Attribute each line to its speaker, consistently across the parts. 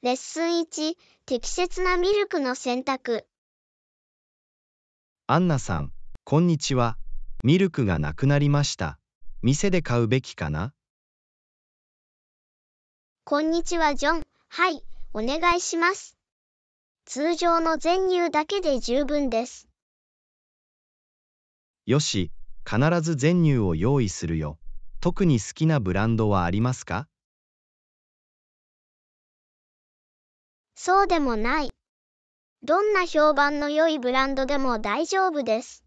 Speaker 1: レッスン1、適切なミルクの選択。
Speaker 2: アンナさん、こんにちは。ミルクがなくなりました。店で買うべきかな
Speaker 1: こんにちは、ジョン。はい、お願いします。通常の全乳だけで十分です。
Speaker 2: よし、必ず全乳を用意するよ。特に好きなブランドはありますか
Speaker 1: そうでもない。どんな評判の良いブランドでも大丈夫です。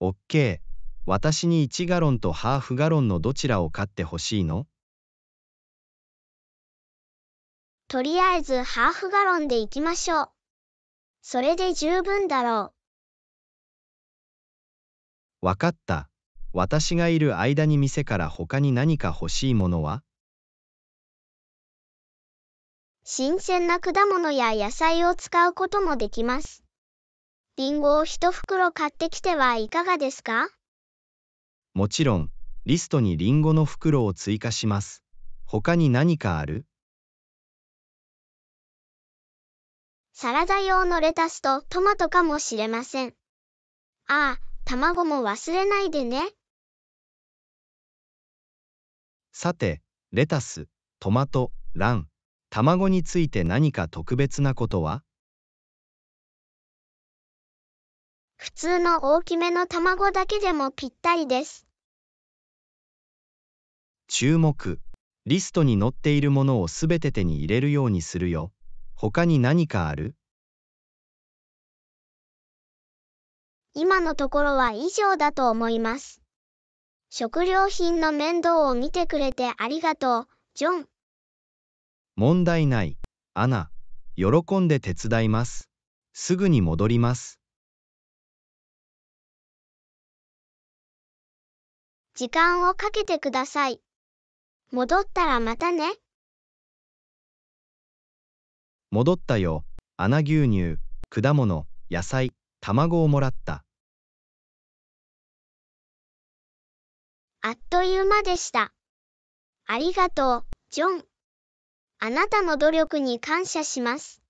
Speaker 3: オッケー。私に
Speaker 2: 1ガロンとハーフガロンのどちらを買ってほしいの
Speaker 1: とりあえずハーフガロンでいきましょう。それで十分だろ
Speaker 3: う。わかった。
Speaker 2: 私がいる間に店から他に何か欲しいものは
Speaker 1: 新鮮な果物や野菜を使うこともできます。りんごを一袋買ってきてはいかがですか
Speaker 2: もちろん、リストにりんごの袋を追加します。他に何かある
Speaker 1: サラダ用のレタスとトマトかもしれません。ああ、卵も忘れないでね。
Speaker 2: さて、レタス、トマト、ラン、卵について何か特別なことは
Speaker 1: 普通の大きめの卵だけでもぴったりです。
Speaker 2: 注目。リストに載っているものをすべて手に入れるようにするよ。他に何かある
Speaker 1: 今のところは以上だと思います。食料品の面倒を見てくれてありがとう、ジョン。
Speaker 3: 問題ない。アナ、喜んで手伝います。すぐに戻ります。
Speaker 1: 時間をかけてください。戻ったらまたね。
Speaker 3: 戻ったよ。アナ牛乳、果物、野菜、卵をもらった。
Speaker 1: あっという間でした。ありがとう、ジョン。あなたの努力に感謝します。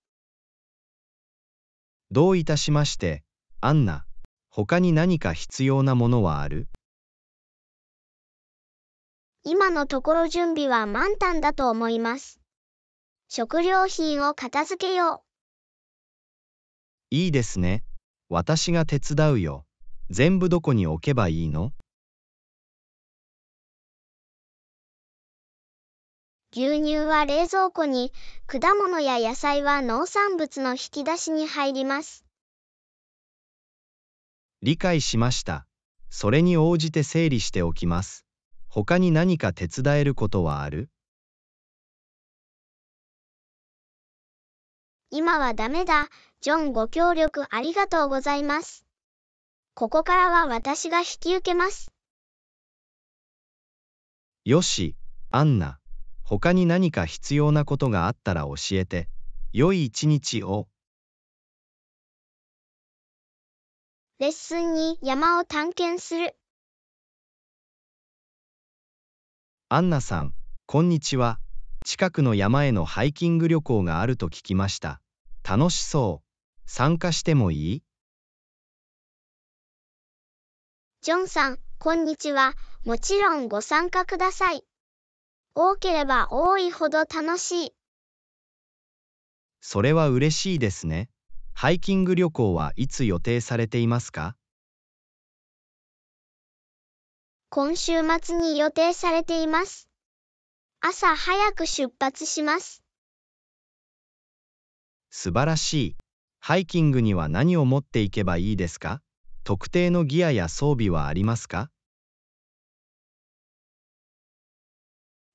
Speaker 3: ど
Speaker 2: ういたしまして、アンナ。他に何か必要なものはある
Speaker 1: 今のところ準備は満タンだと思います。食料品を片付けよう。
Speaker 3: いいですね。私が手伝うよ。全部どこに置けばいいの
Speaker 1: 牛乳は冷蔵庫に、果物や野菜は農産物の引き出しに入ります。
Speaker 2: 理解しました。それに応じて整理しておきます。他に何か手伝えることはある
Speaker 1: 今はダメだ。ジョンご協力ありがとうございます。ここからは私が引き受けます。
Speaker 2: よし、アンナ。他に何か必要なことがあったら教えて良い一日を
Speaker 1: レッスンに山を探検する
Speaker 3: アンナさんこんにちは近く
Speaker 2: の山へのハイキング旅行があると聞きました楽しそう参加してもいい
Speaker 1: ジョンさんこんにちはもちろんご参加ください多ければ多いほど楽しい。
Speaker 2: それは嬉しいですね。ハイキング旅行はいつ予定されていますか
Speaker 1: 今週末に予定されています。朝早く出発します。
Speaker 2: 素晴らしい。ハイキングには何を持っていけばいいですか特定のギアや装備はありますか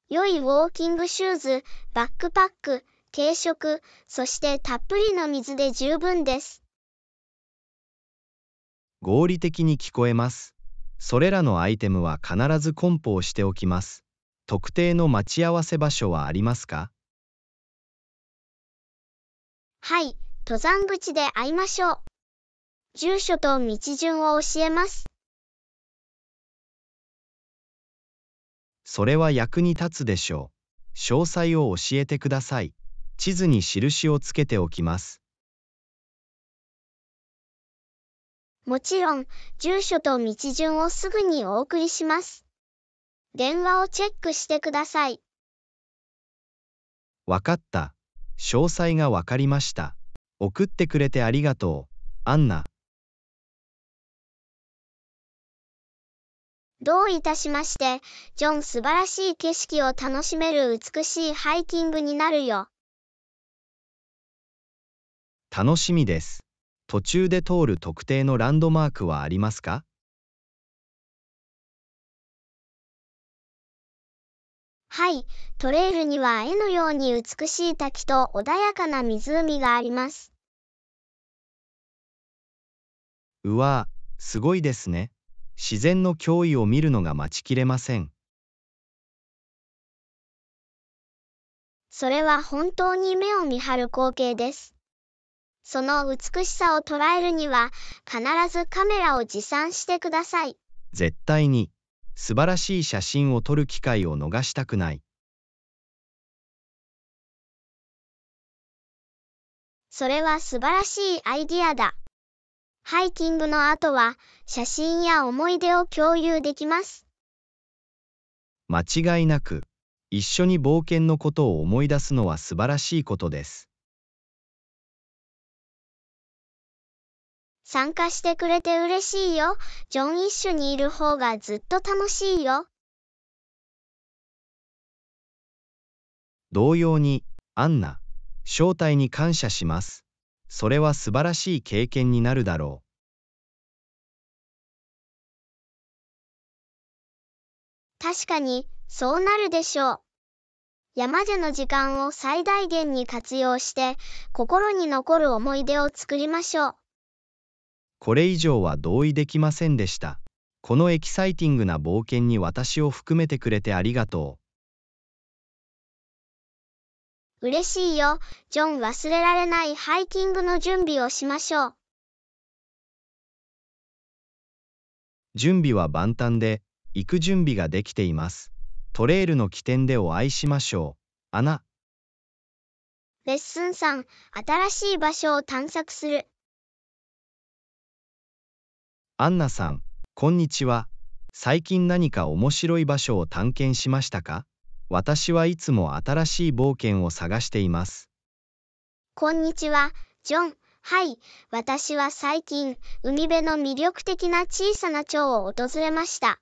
Speaker 1: 良いウォーキングシューズ、バックパック、軽食、そしてたっぷりの水で十分です。
Speaker 2: 合理的に聞こえます。それらのアイテムは必ず梱包しておきます。特定の待ち合わせ場所はありますか
Speaker 1: はい、登山口で会いましょう。住所と道順を教えます。
Speaker 2: それは役に立つでしょう。詳細を教えてください。地図に印をつけておきます。
Speaker 1: もちろん、住所と道順をすぐにお送りします。電話をチェックしてください。
Speaker 3: わかった。詳細がわかりました。送ってくれてありがとう、アンナ。
Speaker 1: どういたしまして、ジョン素晴らしい景色を楽しめる美しいハイキングになるよ。
Speaker 3: 楽しみです。途中で通る特定のランドマークはありますか
Speaker 1: はい、トレイルには絵のように美しい滝と穏やかな湖があります。
Speaker 3: うわすごいですね。自然の脅威を見るのが待ちきれません
Speaker 1: それは本当に目を見張る光景ですその美しさを捉えるには必ずカメラを持参してください
Speaker 2: 絶対に
Speaker 3: 素晴らしい写真を撮る機会を逃したくない
Speaker 1: それは素晴らしいアイディアだ。ハイキングの後は写真や思い出を共有できます。
Speaker 2: 間違いなく一緒に冒険のことを思い出すのは素晴らしいことです。
Speaker 1: 参加してくれて嬉しいよ。ジョン一緒にいる方がずっと楽しいよ。
Speaker 3: 同様
Speaker 2: に、アンナ、招待に感謝します。それは素晴らしい経
Speaker 3: 験になるだろう。
Speaker 1: 確かに、そうなるでしょう。山での時間を最大限に活用して、心に残る思い出を作りましょう。
Speaker 2: これ以上は同意できませんでした。このエキサイティングな冒険に私を含めてくれてありがとう。
Speaker 1: 嬉しいよ。ジョン忘れられないハイキングの準備をしましょう。
Speaker 2: 準備は万端で、行く準備ができています。トレイルの起点でお会いしましょう。アナ。
Speaker 1: レッスンさん、新しい場所を探索する。
Speaker 2: アンナさん、こんにちは。最近何か面白い場所を探検しましたか私はいつも新しい冒険を探しています。
Speaker 1: こんにちは、ジョン。はい、私は最近、海辺の魅力的な小さな蝶を訪れました。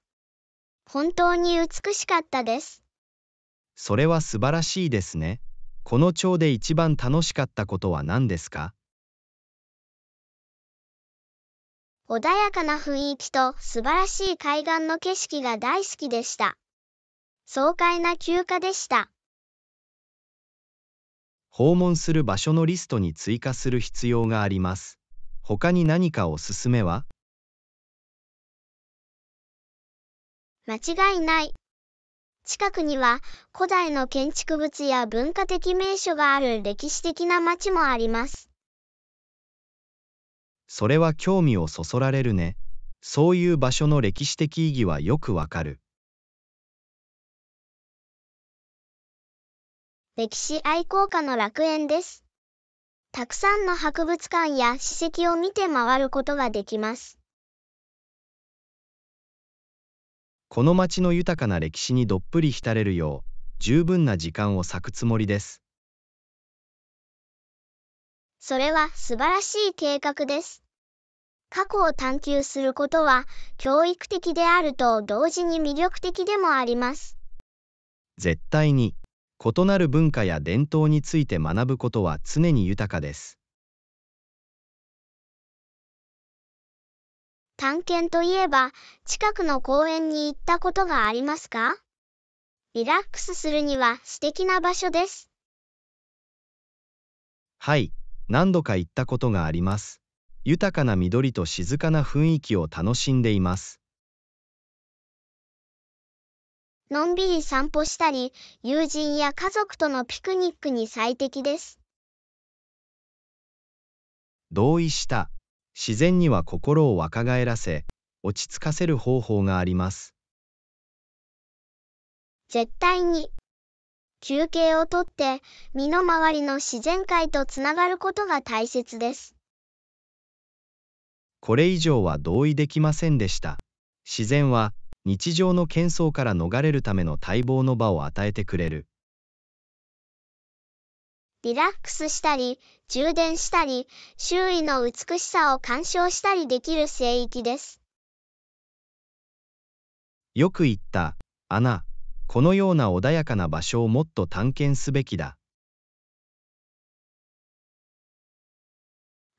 Speaker 1: 本当に美しかったです。
Speaker 2: それは素晴らしいですね。この蝶で一番楽しかったことは何ですか
Speaker 1: 穏やかな雰囲気と素晴らしい海岸の景色が大好きでした。爽快な休暇でした。
Speaker 2: 訪問する場所のリストに追加する必要があります。他に何かおすすめは
Speaker 1: 間違いない。近くには古代の建築物や文化的名所がある歴史的な街もあります。
Speaker 2: それは興味をそそられるね。そういう場所の歴史的意義はよくわか
Speaker 3: る。
Speaker 1: 歴史愛好家の楽園です。たくさんの博物館や史跡を見て回ることができます。
Speaker 2: この街の豊かな歴史にどっぷり浸れるよう、十分な時間を割くつもりです。
Speaker 1: それは素晴らしい計画です。過去を探求することは教育的であると同時に魅力的でもあります。
Speaker 2: 絶対に。異なる文化や伝統について学ぶことは常に豊かです
Speaker 1: 探検といえば近くの公園に行ったことがありますかリラックスするには素敵な場所です
Speaker 2: はい何度か行ったことがあります豊かな緑と静かな雰囲気を楽しんでいます
Speaker 1: のんびり散歩したり、友人や家族とのピクニックに最適です。
Speaker 3: 同意した。
Speaker 2: 自然には心を若返らせ、落ち着かせる方法があります。
Speaker 1: 絶対に。休憩をとって、身の回りの自然界とつながることが大切です。
Speaker 2: これ以上は同意できませんでした。自然は日常の喧騒から逃れるための待望の場を与えてくれる。
Speaker 1: リラックスしたり、充電したり、周囲の美しさを鑑賞したりできる聖域です。
Speaker 3: よ
Speaker 2: く言った、アナ、このような穏やかな場所をもっと探検すべきだ。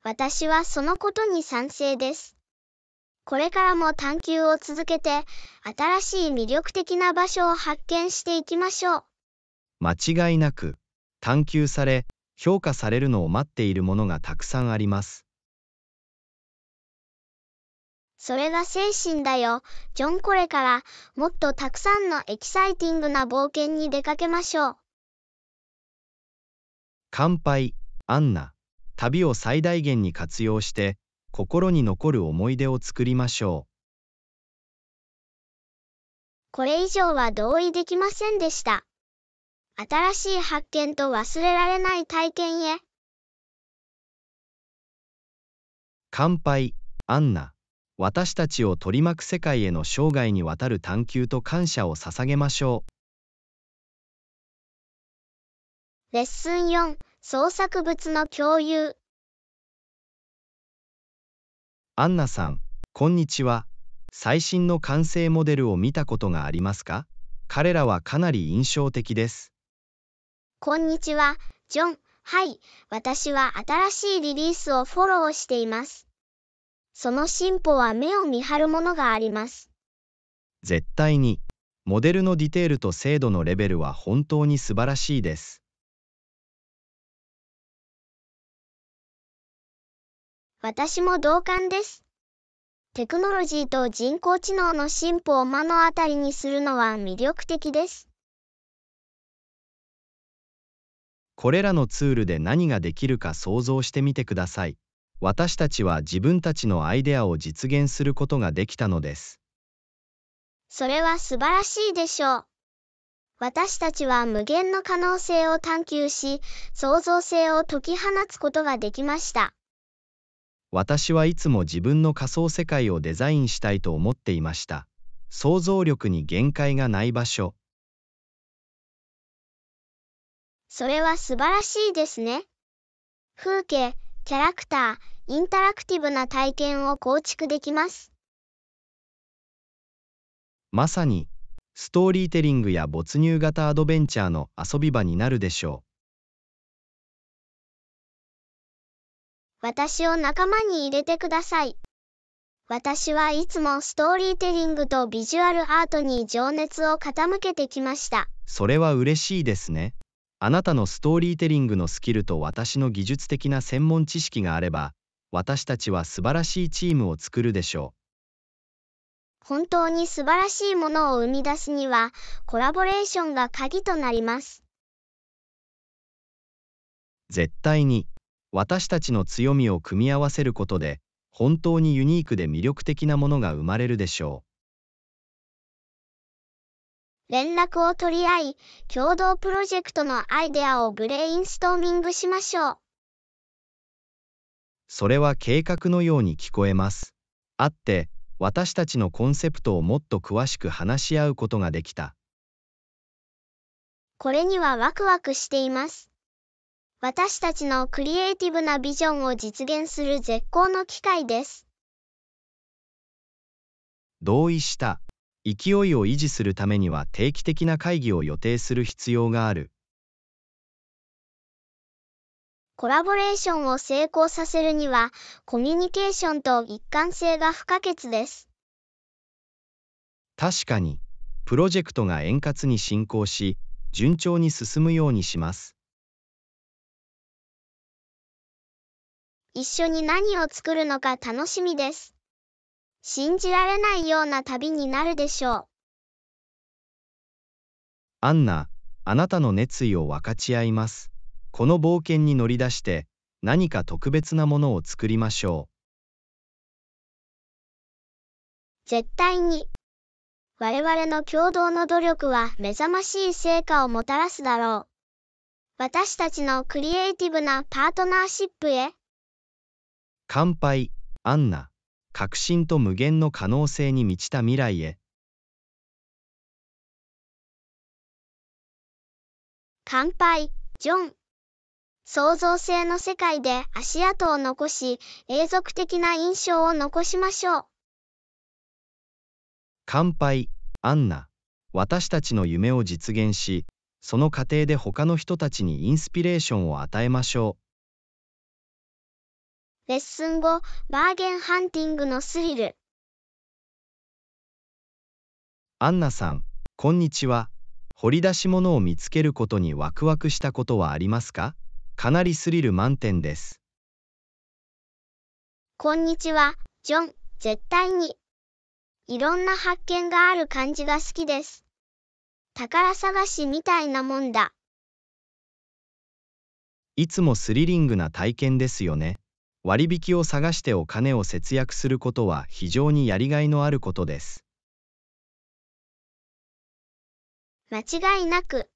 Speaker 1: 私はそのことに賛成です。これからも探求を続けて、新しい魅力的な場所を発見していきましょう。
Speaker 2: 間違いなく、探求され、評価されるのを待っているものがたくさんあります。
Speaker 1: それが精神だよ。ジョンこれから、もっとたくさんのエキサイティングな冒険に出かけましょう。
Speaker 2: 乾杯、アンナ。旅を最大限に活用して、心に残る思い出を作りましょう。
Speaker 1: これ以上は同意できませんでした。新しい発見と忘れられない体験へ。
Speaker 2: 乾杯、アンナ。私たちを取り巻く世界への生涯にわたる探求
Speaker 3: と感謝を捧げましょ
Speaker 1: う。レッスン4、創作物の共有。
Speaker 2: アンナさん、こんにちは。最新の完成モデルを見たことがありますか彼らはかなり印象的です。
Speaker 1: こんにちは、ジョン。はい、私は新しいリリースをフォローしています。その進歩は目を見張るものがあります。
Speaker 2: 絶対
Speaker 3: に、モデルのディテールと精度のレベルは本当に素晴らしいです。
Speaker 1: 私も同感です。テクノロジーと人工知能の進歩を目の当たりにするのは魅力的です。
Speaker 2: これらのツールで何ができるか想像してみてください。私たちは自分たちのアイデアを実現することができたのです。
Speaker 1: それは素晴らしいでしょう。私たちは無限の可能性を探求し、創造性を解き放つことができました。
Speaker 2: 私はいつも自分の仮想世界をデザインしたいと思っていました想像力に限界がない場所
Speaker 1: それは素晴らしいですね風景キャラクターインタラクティブな体験を構築できます
Speaker 2: まさにストーリーテリングや没入型アドベンチャーの遊び場になるでしょう
Speaker 1: 私を仲間に入れてください。私はいつもストーリーテリングとビジュアルアートに情熱を傾けてきました。
Speaker 2: それは嬉しいですね。あなたのストーリーテリングのスキルと私の技術的な専門知識があれば、私たちは素晴らしいチームを作るでしょ
Speaker 1: う。本当に素晴らしいものを生み出すにはコラボレーションが鍵となります
Speaker 2: 絶対に私たちの強みを組み合わせることで本当にユニークで魅力的なものが生まれるでしょ
Speaker 1: う連絡を取り合い共同プロジェクトのアイデアをブレインストーミングしましょう
Speaker 2: それは計画のように聞こえますあって私たちのコンセプトをもっと詳しく話し合うことができた
Speaker 1: これにはワクワクしています私たちのクリエイティブなビジョンを実現する絶好の機会です。
Speaker 2: 同意した。勢いを維持するためには定期的な会議を予定する必要がある。
Speaker 1: コラボレーションを成功させるには、コミュニケーションと一貫性が不可欠です。
Speaker 2: 確かに、プロジェクトが円滑に進行し、順調に進むようにします。
Speaker 1: 一緒に何を作るのか楽しみです。信じられないような旅になるでしょう。
Speaker 2: アンナ、あなたの熱意を分かち合います。この冒険に乗り出して、何か特別なものを作りましょ
Speaker 1: う。絶対に。我々の共同の努力は目覚ましい成果をもたらすだろう。私たちのクリエイティブなパートナーシップへ。
Speaker 2: 乾杯、
Speaker 3: アンナ、革新と無限の可能性に満ちた未来へ。
Speaker 1: 乾杯、ジョン。創造性の世界で足跡を残し、永続的な印象を残しましょう。
Speaker 2: 乾杯、アンナ。私たちの夢を実現し、その過程で他の人たちにインス
Speaker 3: ピレーションを与えましょう。
Speaker 1: レッスン後、バーゲンハンティングのスリル。
Speaker 3: アンナ
Speaker 2: さん、こんにちは。掘り出し物を見つけることにワクワクしたことはありますかかなりスリル満点です。
Speaker 1: こんにちは、ジョン。絶対に。いろんな発見がある感じが好きです。宝探しみたいなもんだ。
Speaker 2: いつもスリリングな体験ですよね。割引を探してお金を節約することは非常にやりがいのあることです。
Speaker 1: 間違いなく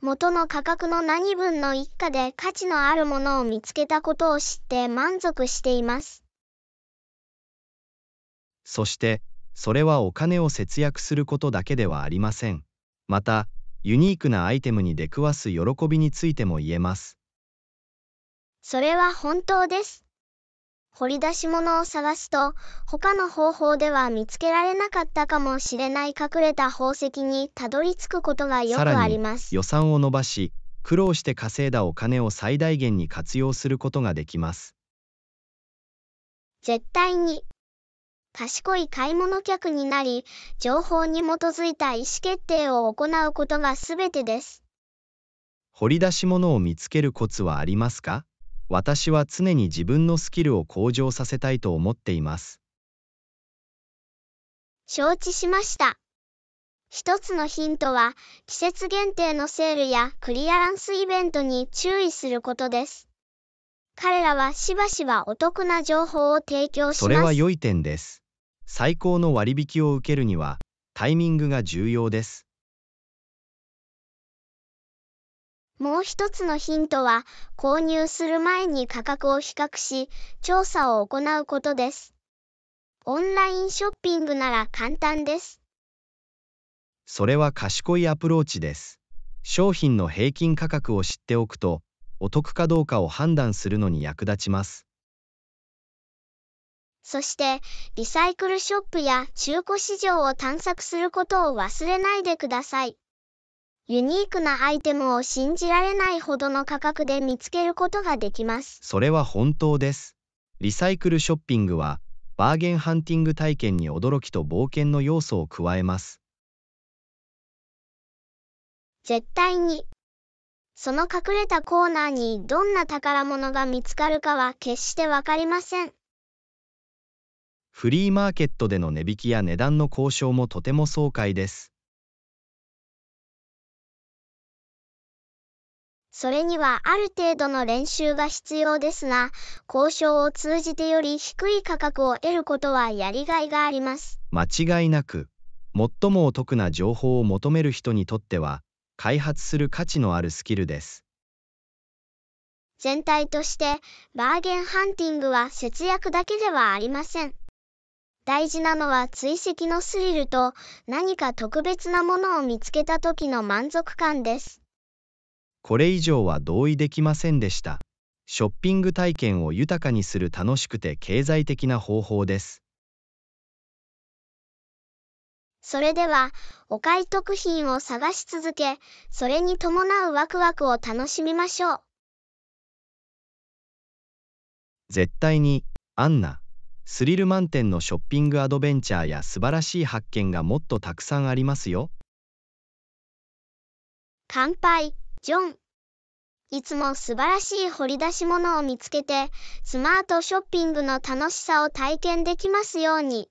Speaker 1: 元の価格の何分の一家で価値のあるものを見つけたことを知って満足しています。
Speaker 2: そして、それはお金を節約することだけではありません。また、ユニークなアイテムに出くわす喜びについても言えます。
Speaker 1: それは本当です。掘り出し物を探すと、他の方法では見つけられなかったかもしれない隠れた宝石にたどり着くことがよくあります。
Speaker 2: 予算を伸ばし、苦労して稼いだお金を最大限に活用することができます。
Speaker 1: 絶対に賢い買い物客になり、情報に基づいた意思決定を行うことが全てです。
Speaker 2: 掘り出し物を見つけるコツはありますか私は常に自分のスキルを向上させたいと思っています。
Speaker 1: 承知しました。一つのヒントは、季節限定のセールやクリアランスイベントに注意することです。彼らはしばしばお得な情報を提供します。それは
Speaker 2: 良い点です。最高の割引を受けるには、タイミングが重要です。
Speaker 1: もう一つのヒントは、購入する前に価格を比較し、調査を行うことです。オンラインショッピングなら簡単です。
Speaker 2: それは賢いアプローチです。商品の平均価格を知っておくと、お得かどうかを判断するのに役立ちます。
Speaker 1: そして、リサイクルショップや中古市場を探索することを忘れないでください。ユニークなアイテムを信じられないほどの価格で見つけることができます。
Speaker 2: それは本当です。リサイクルショッピングは、バーゲンハンティング体験に驚きと冒険の要素を加えます。
Speaker 1: 絶対に。その隠れたコーナーにどんな宝物が見つかるかは決してわかりません。
Speaker 3: フリーマーケットでの値引きや値段の交渉もとても爽快です。
Speaker 1: それにはある程度の練習が必要ですが、交渉を通じてより低い価格を得ることはやりがいがあります。
Speaker 2: 間違いなく、最もお得な情報を求める人にとっては、開発する価値のあるスキルです。
Speaker 1: 全体として、バーゲンハンティングは節約だけではありません。大事なのは追跡のスリルと何か特別なものを見つけた時の満足感です。
Speaker 2: これ以上は同意できませんでした。ショッピング体験を豊かにする楽しくて経済的な方法です。
Speaker 1: それでは、お買い得品を探し続け、それに伴うワクワクを楽しみましょう。
Speaker 2: 絶対に、アンナ、スリル満点のショッピングアドベンチャーや素晴らしい発見がもっとたくさんありますよ。
Speaker 1: 乾杯。ジョン。いつも素晴らしい掘り出し物を見つけて、スマートショッピングの楽しさを体験できますように。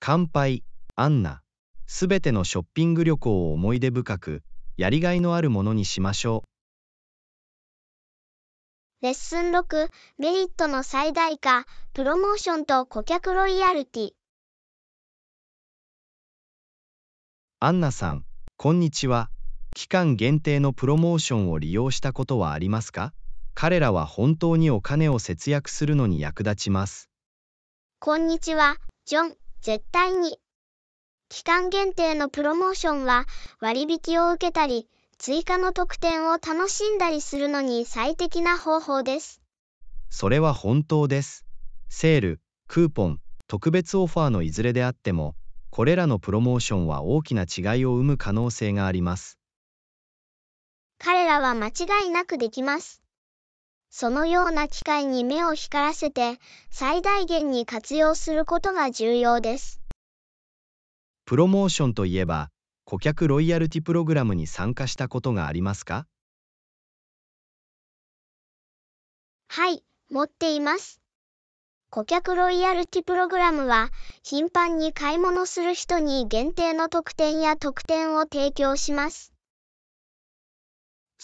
Speaker 2: 乾杯、アンナ。すべてのショッピング旅行を思い出深く、やりがいのあるものにしましょ
Speaker 1: う。レッスン6、メリットの最大化、プロモーションと顧客ロイヤルティ。
Speaker 2: アンナさん、こんにちは。期間限定のプロモーションを利用したことはありますか彼らは本当にお金を節約するのに役立ちます。
Speaker 1: こんにちは、ジョン。絶対に。期間限定のプロモーションは割引を受けたり、追加の特典を楽しんだりするのに最適な方法です。
Speaker 2: それは本当です。セール、クーポン、特別オファーのいずれであっても、これらのプロモーションは大きな違いを生む可能性があります。
Speaker 1: 彼らは間違いなくできます。そのような機会に目を光らせて、最大限に活用することが重要です。
Speaker 2: プロモーションといえば、顧客ロイヤルティプログラムに参加したことがありますか
Speaker 1: はい、持っています。顧客ロイヤルティプログラムは、頻繁に買い物する人に限定の特典や特典を提供します。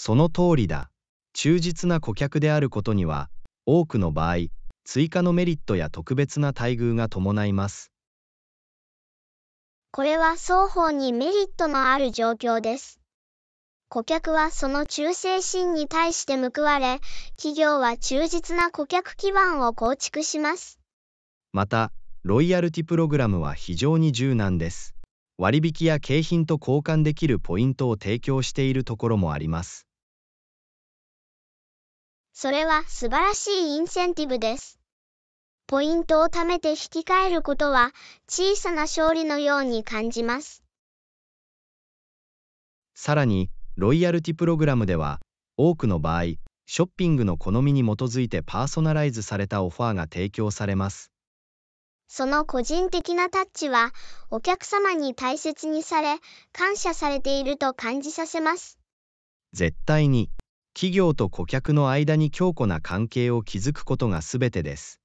Speaker 2: その通りだ。忠実な顧客であることには、多くの場合、追加のメリットや特別な待遇が伴います。
Speaker 1: これは双方にメリットのある状況です。顧客はその忠誠心に対して報われ、企業は忠実な顧客基盤を構築します。
Speaker 2: また、ロイヤルティプログラムは非常に柔軟です。割引や景品と交換できるポイントを提供しているところもあります。
Speaker 1: それは素晴らしいインセンティブです。ポイントを貯めて引き換えることは小さな勝利のように感じます。
Speaker 2: さらに、ロイヤルティプログラムでは、多くの場合、ショッピングの好みに基づいてパーソナライズされたオファーが提供されます。
Speaker 1: その個人的なタッチは、お客様に大切にされ、感謝されていると感じさせます。
Speaker 2: 絶
Speaker 3: 対に。企業と顧客の間に強固な関係を築くことが全てで
Speaker 1: す。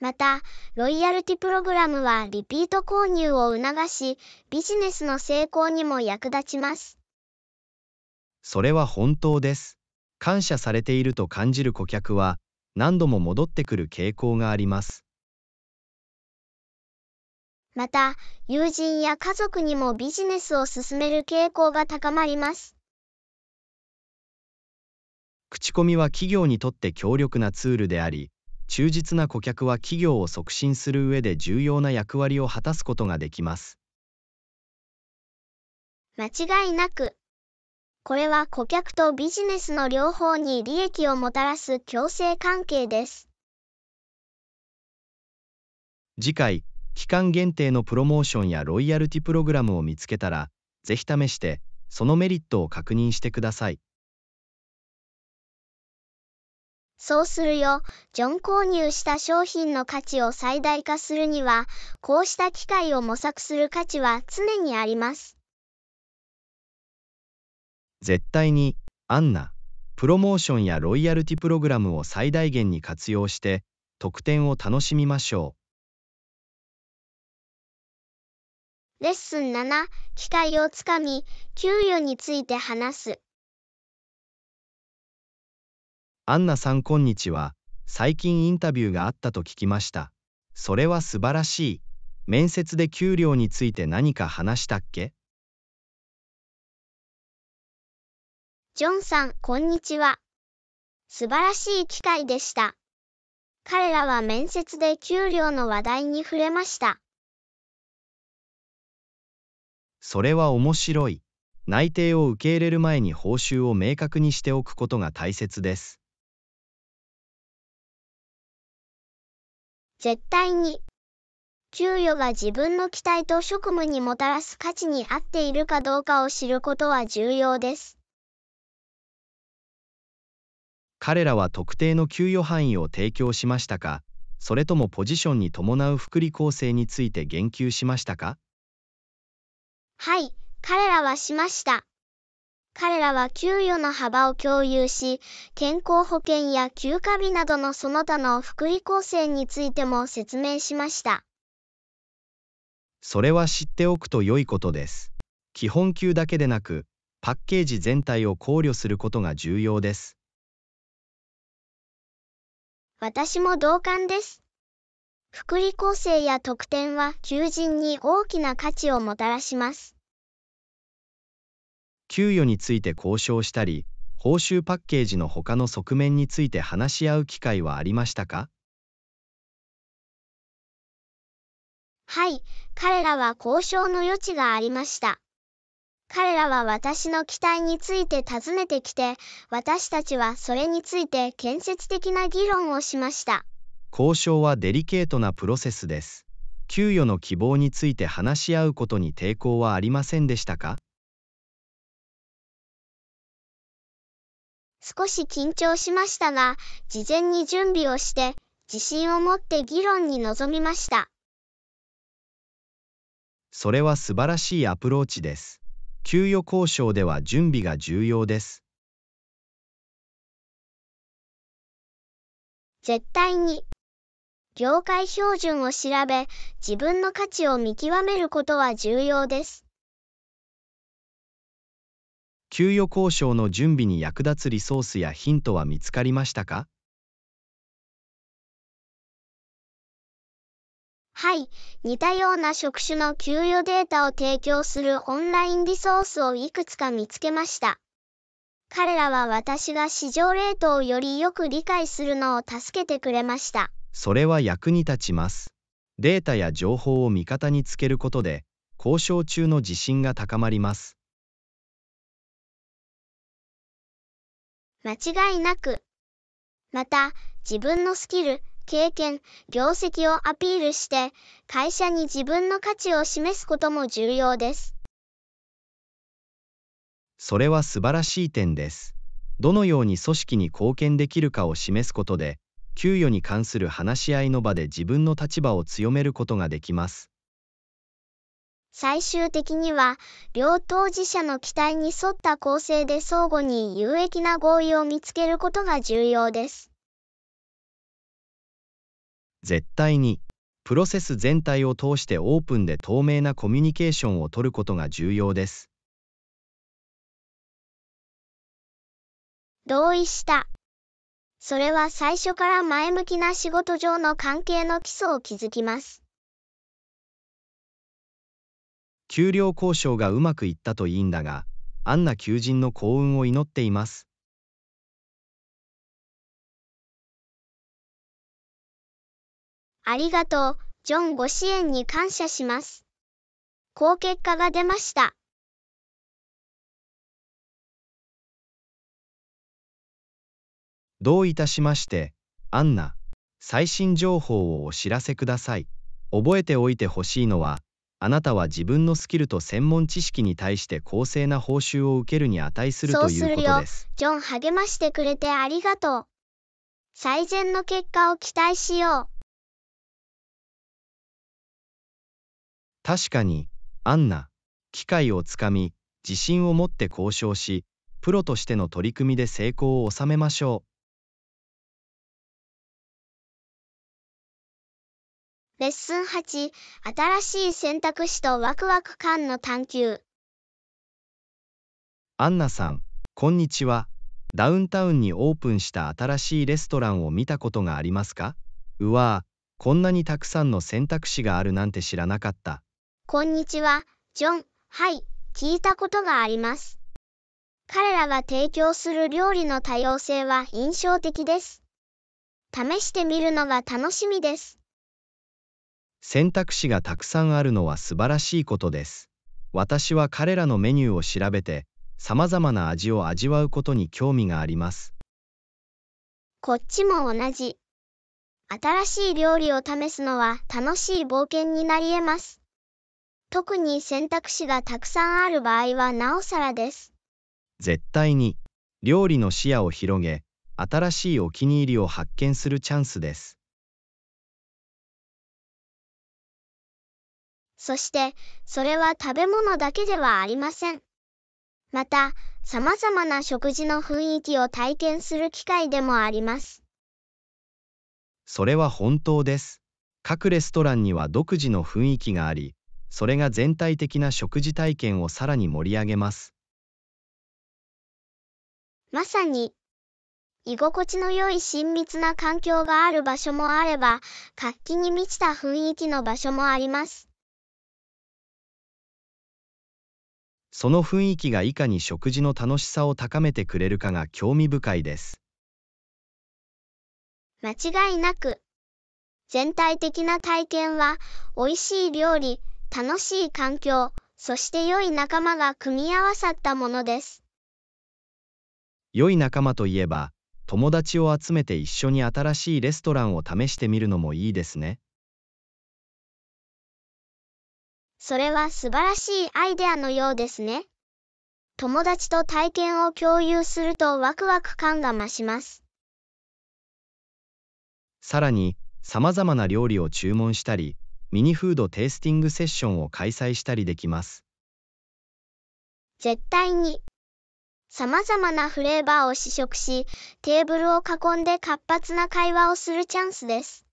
Speaker 1: また、ロイヤルティプログラムはリピート購入を促し、ビジネスの成功にも役立ちます。
Speaker 2: それは本当です。感謝されていると感じる顧客は、何度も戻ってくる傾向があり
Speaker 1: ます。また、友人や家族にもビジネスを進める傾向が高まります。
Speaker 2: 口コミは企業にとって強力なツールであり、忠実な顧客は企業を促進する上で重要な役割を果たすことができます。
Speaker 1: 間違いなく、これは顧客とビジネスの両方に利益をもたらす共生関係です。
Speaker 2: 次回期間限定のプロモーションやロイヤルティプログラムを見つけたら、ぜひ試して、そのメリットを確認してください。
Speaker 1: そうするよ。ジョン購入した商品の価値を最大化するには、こうした機会を模索する価値は常にあります。
Speaker 2: 絶対に、アンナ、プロモーションやロイヤルティプログラムを最大限に活用して、特典を楽
Speaker 3: しみましょう。
Speaker 1: レッスン7、機会をつかみ、給与について話す。
Speaker 2: アンナさんこんにちは。最近インタビューがあったと聞きました。それは素晴らしい。面接で給料について何か話した
Speaker 1: っけジョンさん、こんにちは。素晴らしい機会でした。彼らは面接で給料の話題に触れました。
Speaker 2: それは面白い。内定を受け入れる前に報酬を明確にしておく
Speaker 3: ことが大切です。
Speaker 1: 絶対に。給与が自分の期待と職務にもたらす価値に合っているかどうかを知ることは重要です。
Speaker 2: 彼らは特定の給与範囲を提供しましたかそれともポジションに伴う福利厚生について言及しましたか
Speaker 1: はい、彼らはしました。彼らは給与の幅を共有し、健康保険や休暇日などのその他の福利厚生についても説明しました。
Speaker 2: それは知っておくと良いことです。基本給だけでなく、パッケージ全体を考慮することが重要
Speaker 3: です。
Speaker 1: 私も同感です。福利厚生や特典は求人に大きな価値をもたらします。
Speaker 2: 給与について交渉したり、報酬パッケージの他の側面について話し合う機会はありましたか
Speaker 1: はい、彼らは交渉の余地がありました。彼らは私の期待について尋ねてきて、私たちはそれについて建設的な議論をしました。
Speaker 2: 交渉はデリケートなプロセスです。給与の希望について話し合うことに抵抗はありませんでしたか
Speaker 1: 少し緊張しましたが、事前に準備をして、自信を持って議論に臨みました。
Speaker 2: それは素晴らしいア
Speaker 3: プローチです。給与交渉では準備が重要です。
Speaker 1: 絶対に業界標準を調べ、自分の価値を見極めることは重要です。
Speaker 3: 給与交渉の準備に役立つリソースやヒントは見つかりましたか
Speaker 1: はい、似たような職種の給与データを提供するオンラインリソースをいくつか見つけました。彼らは私が市場レートをよりよく理解するのを助けてくれました。
Speaker 2: それは役に立ちますデータや情報を味方につけることで交渉中の自信が高まります
Speaker 1: 間違いなくまた自分のスキル経験業績をアピールして会社に自分の価値を示すことも重要です
Speaker 2: それは素晴らしい点ですどのように組織に貢献できるかを示すことで給与に関する話し合いの場で自分の立場を強めることができます。
Speaker 1: 最終的には、両当事者の期待に沿った構成で相互に有益な合意を見つけることが重要です。
Speaker 2: 絶対に、プロセス全体を通してオープンで透明なコミュニケーションをとることが重要です。
Speaker 1: 同意した。それは最初から前向きな仕事上の関係の基礎を築きます。
Speaker 3: 給料交渉がうまくいったといいんだが、アンナ求人の幸運を祈っています。
Speaker 1: ありがとう、ジョンご支援に感謝します。好結果が出ました。
Speaker 3: どういたしまして、アンナ、最新情報を
Speaker 2: お知らせください。覚えておいてほしいのは、あなたは自分のスキルと専門知識に対して公正な報酬を受けるに値するということで
Speaker 1: す。ジョン励ましてくれてありがとう。最善の結果を期待しよう。
Speaker 3: 確かに、アンナ、
Speaker 2: 機会をつかみ、自信を持って交渉し、プロとしての取り組みで成功を収めましょう。
Speaker 1: レッスン8、新しい選択肢とワクワク感の探求。
Speaker 2: アンナさん、こんにちは。ダウンタウンにオープンした新しいレストランを見たことがありますかうわあこんなにたくさんの選択肢があるなんて知らなかった。
Speaker 1: こんにちは、ジョン。はい、聞いたことがあります。彼らが提供する料理の多様性は印象的です。試してみるのが楽しみです。
Speaker 2: 選択肢がたくさんあるのは素晴らしいことです。私は彼らのメニューを調べて、様々な味を味わうことに興味がありま
Speaker 1: す。こっちも同じ。新しい料理を試すのは楽しい冒険になり得ます。特に選択肢がたくさんある場合はなおさらです。
Speaker 2: 絶対に、料理の視野を広げ、新しいお気に入りを発見するチャンスです。
Speaker 1: そして、それは食べ物だけではありません。また、様々な食事の雰囲気を体験する機会でもあります。
Speaker 2: それは本当です。各レストランには独自の雰囲気があり、それが全体的な食事体験をさらに盛り上げます。
Speaker 1: まさに、居心地の良い親密な環境がある場所もあれば、活気に満ちた雰囲気の場所もあります。
Speaker 2: その雰囲気がいかに食事の楽しさを高めてくれるかが興味深いです。
Speaker 1: 間違いなく、全体的な体験は、美味しい料理、楽しい環境、そして良い仲間が組み合わさったものです。
Speaker 2: 良い仲間といえば、友達を集めて一緒に新しいレストランを試してみるのもいいですね。
Speaker 1: それは素晴らしいアイデアのようですね。友達と体験を共有するとワクワク感が増します。
Speaker 2: さらに、さまざまな料理を注文したり、ミニフードテイスティングセッションを開催したりできます。
Speaker 1: 絶対に。さまざまなフレーバーを試食し、テーブルを囲んで活発な会話をするチャンスです。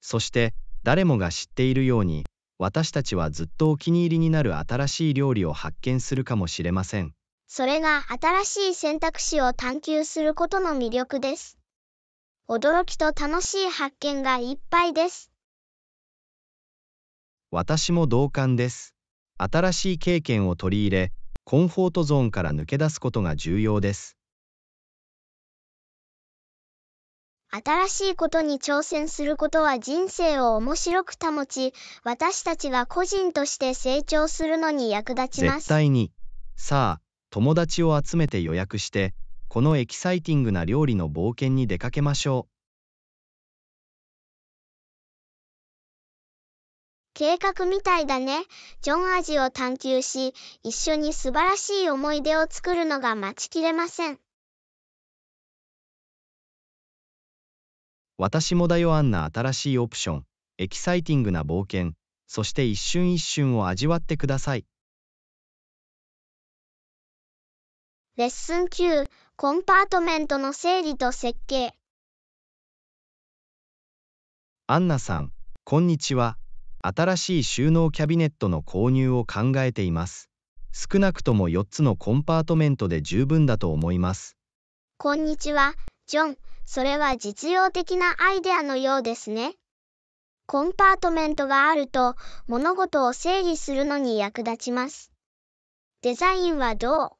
Speaker 2: そして、誰もが知っているように私たちはずっとお気に入りになる新しい料理を発見するかもしれません
Speaker 1: それが新しい選択肢を探求することの魅力です驚きと楽しい発見がいっぱいです
Speaker 2: 私も同感です新しい経験を取り入れコンフォートゾーンから抜け出すことが重要です
Speaker 1: 新しいことに挑戦することは人生を面白く保ち、私たちが個人として成長するのに役立ちます。絶
Speaker 2: 対に。さあ、友達を集めて予約して、このエキサイティングな料理の冒険に出かけましょう。
Speaker 1: 計画みたいだね。ジョン味を探求し、一緒に素晴らしい思い出を作るのが待ちきれません。
Speaker 2: 私もだよあんな新しいオプション、エキサイティングな冒険、そして一瞬一
Speaker 3: 瞬を味わってください。
Speaker 1: レッスン9、コンパートメントの整理と設計。
Speaker 2: アンナさん、こんにちは。新しい収納キャビネットの購入を考えています。少なくとも4つのコンパートメントで十分だと思います。
Speaker 1: こんにちは。ジョン、それは実用的なアイデアのようですね。コンパートメントがあると物事を整理するのに役立ちます。デザインはどう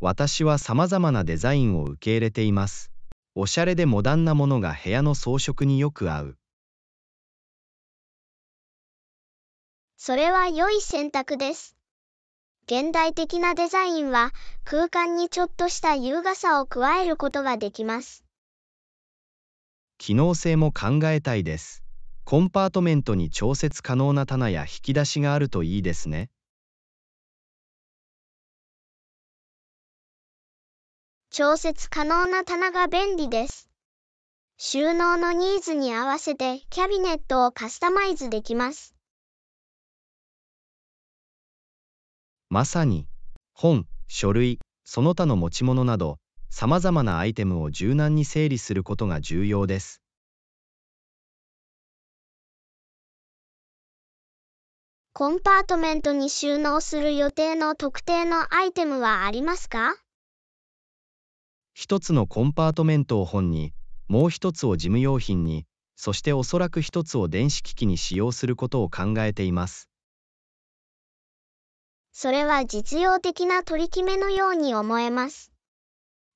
Speaker 2: 私は様々なデザインを受け入れています。おしゃれでモダンなものが部屋の装飾
Speaker 3: によく合う。
Speaker 1: それは良い選択です。現代的なデザインは空間にちょっとした優雅さを加えることができます。
Speaker 2: 機能性も考えたいです。コンパートメントに調節可能な棚や引き出しがあると
Speaker 3: いいですね。
Speaker 1: 調節可能な棚が便利です。収納のニーズに合わせてキャビネットをカスタマイズできます。
Speaker 2: まさに、本、書類、その他の持ち
Speaker 3: 物など、様々なアイテムを柔軟に整理することが重要です。
Speaker 1: コンパートメントに収納する予定の特定のアイテムはありますか
Speaker 2: 一つのコンパートメントを本に、もう一つを事務用品に、そしておそらく一つを電子機器に使用することを考えています。
Speaker 1: それは実用的な取り決めのように思えます。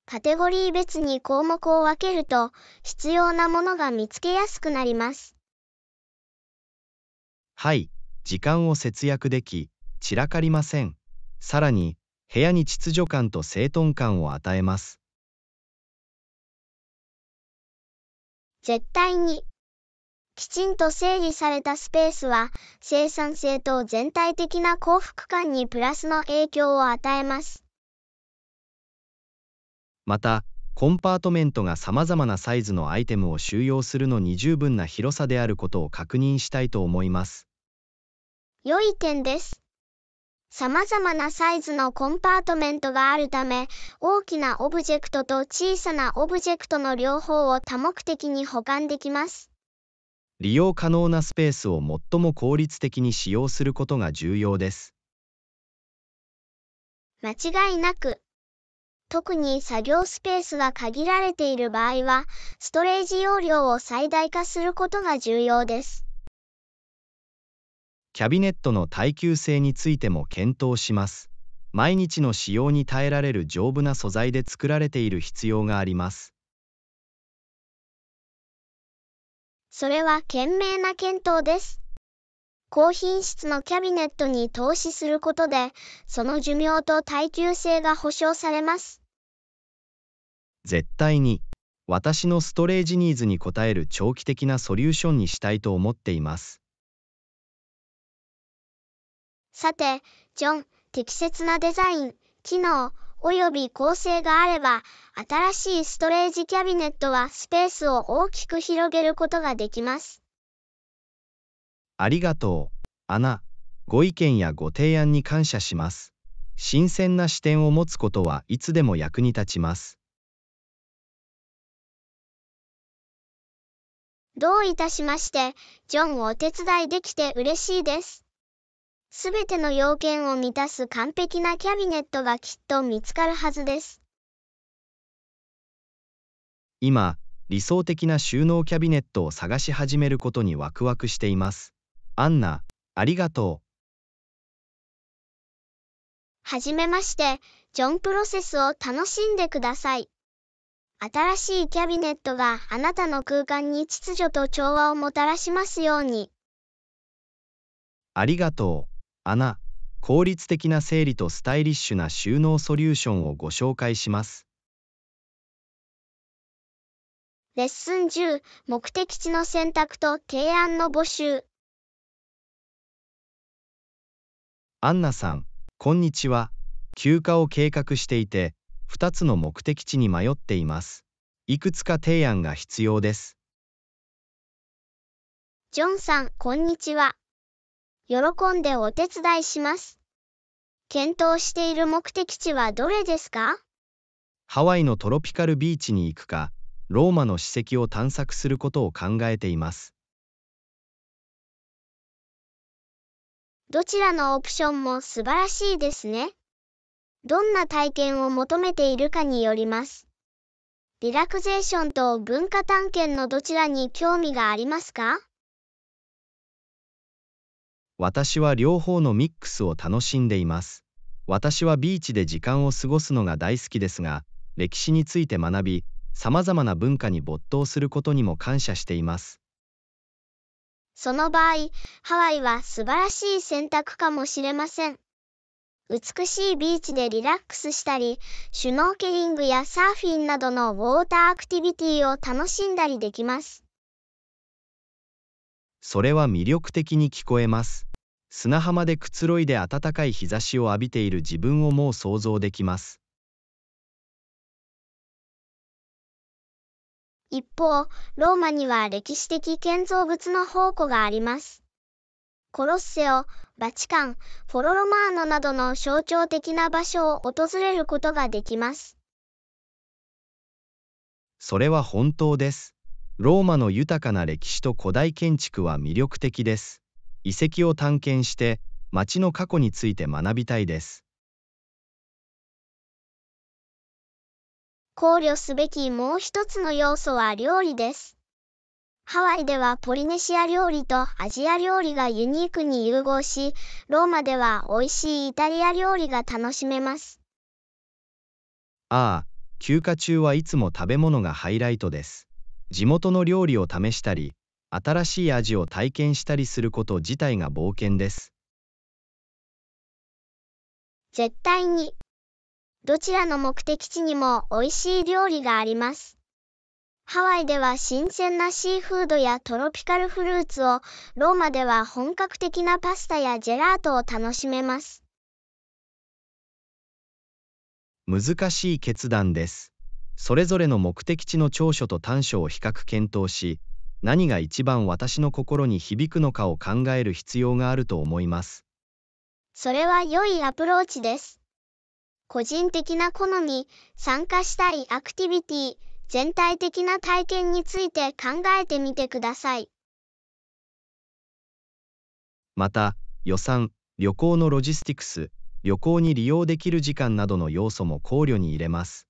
Speaker 1: カテゴリー別に項目を分けると、必要なものが見つけやすくなります。
Speaker 2: はい、時間を節約でき、散らかりません。さらに、部屋に秩序感と整頓感を与えます。
Speaker 1: 絶対に。きちんと整理されたスペースは、生産性と全体的な幸福感にプラスの影響を与えます。
Speaker 2: またコンパートメントがさまざまなサイズのアイテムを収容するのに十分な広さであることを確認したいと思います
Speaker 1: 良い点ですさまざまなサイズのコンパートメントがあるため大きなオブジェクトと小さなオブジェクトの両方を多目的に保管できます
Speaker 2: 利用可能なスペースを最も効率的に使用することが重要です
Speaker 1: 間違いなく特に作業スペースが限られている場合は、ストレージ容量を最大化することが重要です。
Speaker 2: キャビネットの耐久性についても検討します。毎日の使用に耐えられる丈夫な素材で作られている必要があります。
Speaker 1: それは賢明な検討です。高品質のキャビネットに投資することで、その寿命と耐久性が保証されます。
Speaker 2: 絶対に私のストレージニーズに応える長期的なソリューションにしたいと思っています。
Speaker 1: さて、ジョン、適切なデザイン、機能、および構成があれば、新しいストレージキャビネットはスペースを大きく広げることができます。
Speaker 2: ありがとう、アナ。ご意見やご提案に感謝します。新鮮な視点を持つことはいつでも役に
Speaker 3: 立ちます。
Speaker 1: どういたしまして、ジョンをお手伝いできて嬉しいです。すべての要件を満たす完璧なキャビネットがきっと見つかるはずです。
Speaker 2: 今、理想的な収納キャビネットを探し始めることにワクワクしています。アンナ、ありがとう。
Speaker 1: はじめまして、ジョンプロセスを楽しんでください。新しいキャビネットがあなたの空間に秩序と調和をもたらしますように。
Speaker 2: ありがとう、アナ。効率的な整理とスタイリッシュな収納ソリューションをご紹介しま
Speaker 3: す。
Speaker 1: レッスン10、目的地の選択と提案の募集。
Speaker 2: アンナさん、こんにちは。休暇を計画していて、2つの目的地に迷っていますいくつか提案が必要です
Speaker 1: ジョンさんこんにちは喜んでお手伝いします検討している目的地はどれですか
Speaker 2: ハワイのトロピカルビーチに行くかローマの史跡を探索することを考
Speaker 3: えています
Speaker 1: どちらのオプションも素晴らしいですね。どんな体験を求めているかによります。リラクゼーションと文化探検のどちらに興味がありますか
Speaker 2: 私は両方のミックスを楽しんでいます。私はビーチで時間を過ごすのが大好きですが、歴史について学び、さまざまな文化に没頭することにも感謝していま
Speaker 1: す。その場合、ハワイは素晴らしい選択かもしれません。美しいビーチでリラックスしたり、シュノーケリングやサーフィンなどのウォーターアクティビティを楽しんだりできます。
Speaker 2: それは魅力的に聞こえます。砂浜でくつろいで暖かい日差しを浴びている自分をもう想像できます。
Speaker 1: 一方、ローマには歴史的建造物の宝庫があります。コロッセオ、バチカン、フォロロマーノなどの象徴的な場所を訪れることができます。
Speaker 2: それは本当です。ローマの豊かな歴史と古代建築は魅力的です。遺跡を探検して、街の過去について学びたいです。
Speaker 1: 考慮すべきもう一つの要素は料理です。ハワイではポリネシア料理とアジア料理がユニークに融合し、ローマでは美味しいイタリア料理が楽しめます。
Speaker 3: あ
Speaker 2: あ、休暇中はいつも食べ物がハイライトです。地元の料理を試したり、新しい味を体験したりすること自体が冒険です。
Speaker 1: 絶対に。どちらの目的地にも美味しい料理があります。ハワイでは新鮮なシーフードやトロピカルフルーツを、ローマでは本格的なパスタやジェラートを楽しめます。
Speaker 2: 難しい決断です。それぞれの目的地の長所と短所を比較検討し、何が一番私の心に響くのかを考える必要があると思います。
Speaker 1: それは良いアプローチです。個人的な好み、参加したいアクティビティ、全体的な体験について考えてみてください。
Speaker 2: また、予算、旅行のロジスティクス、旅行に利用できる時間などの要素も考慮に入れます。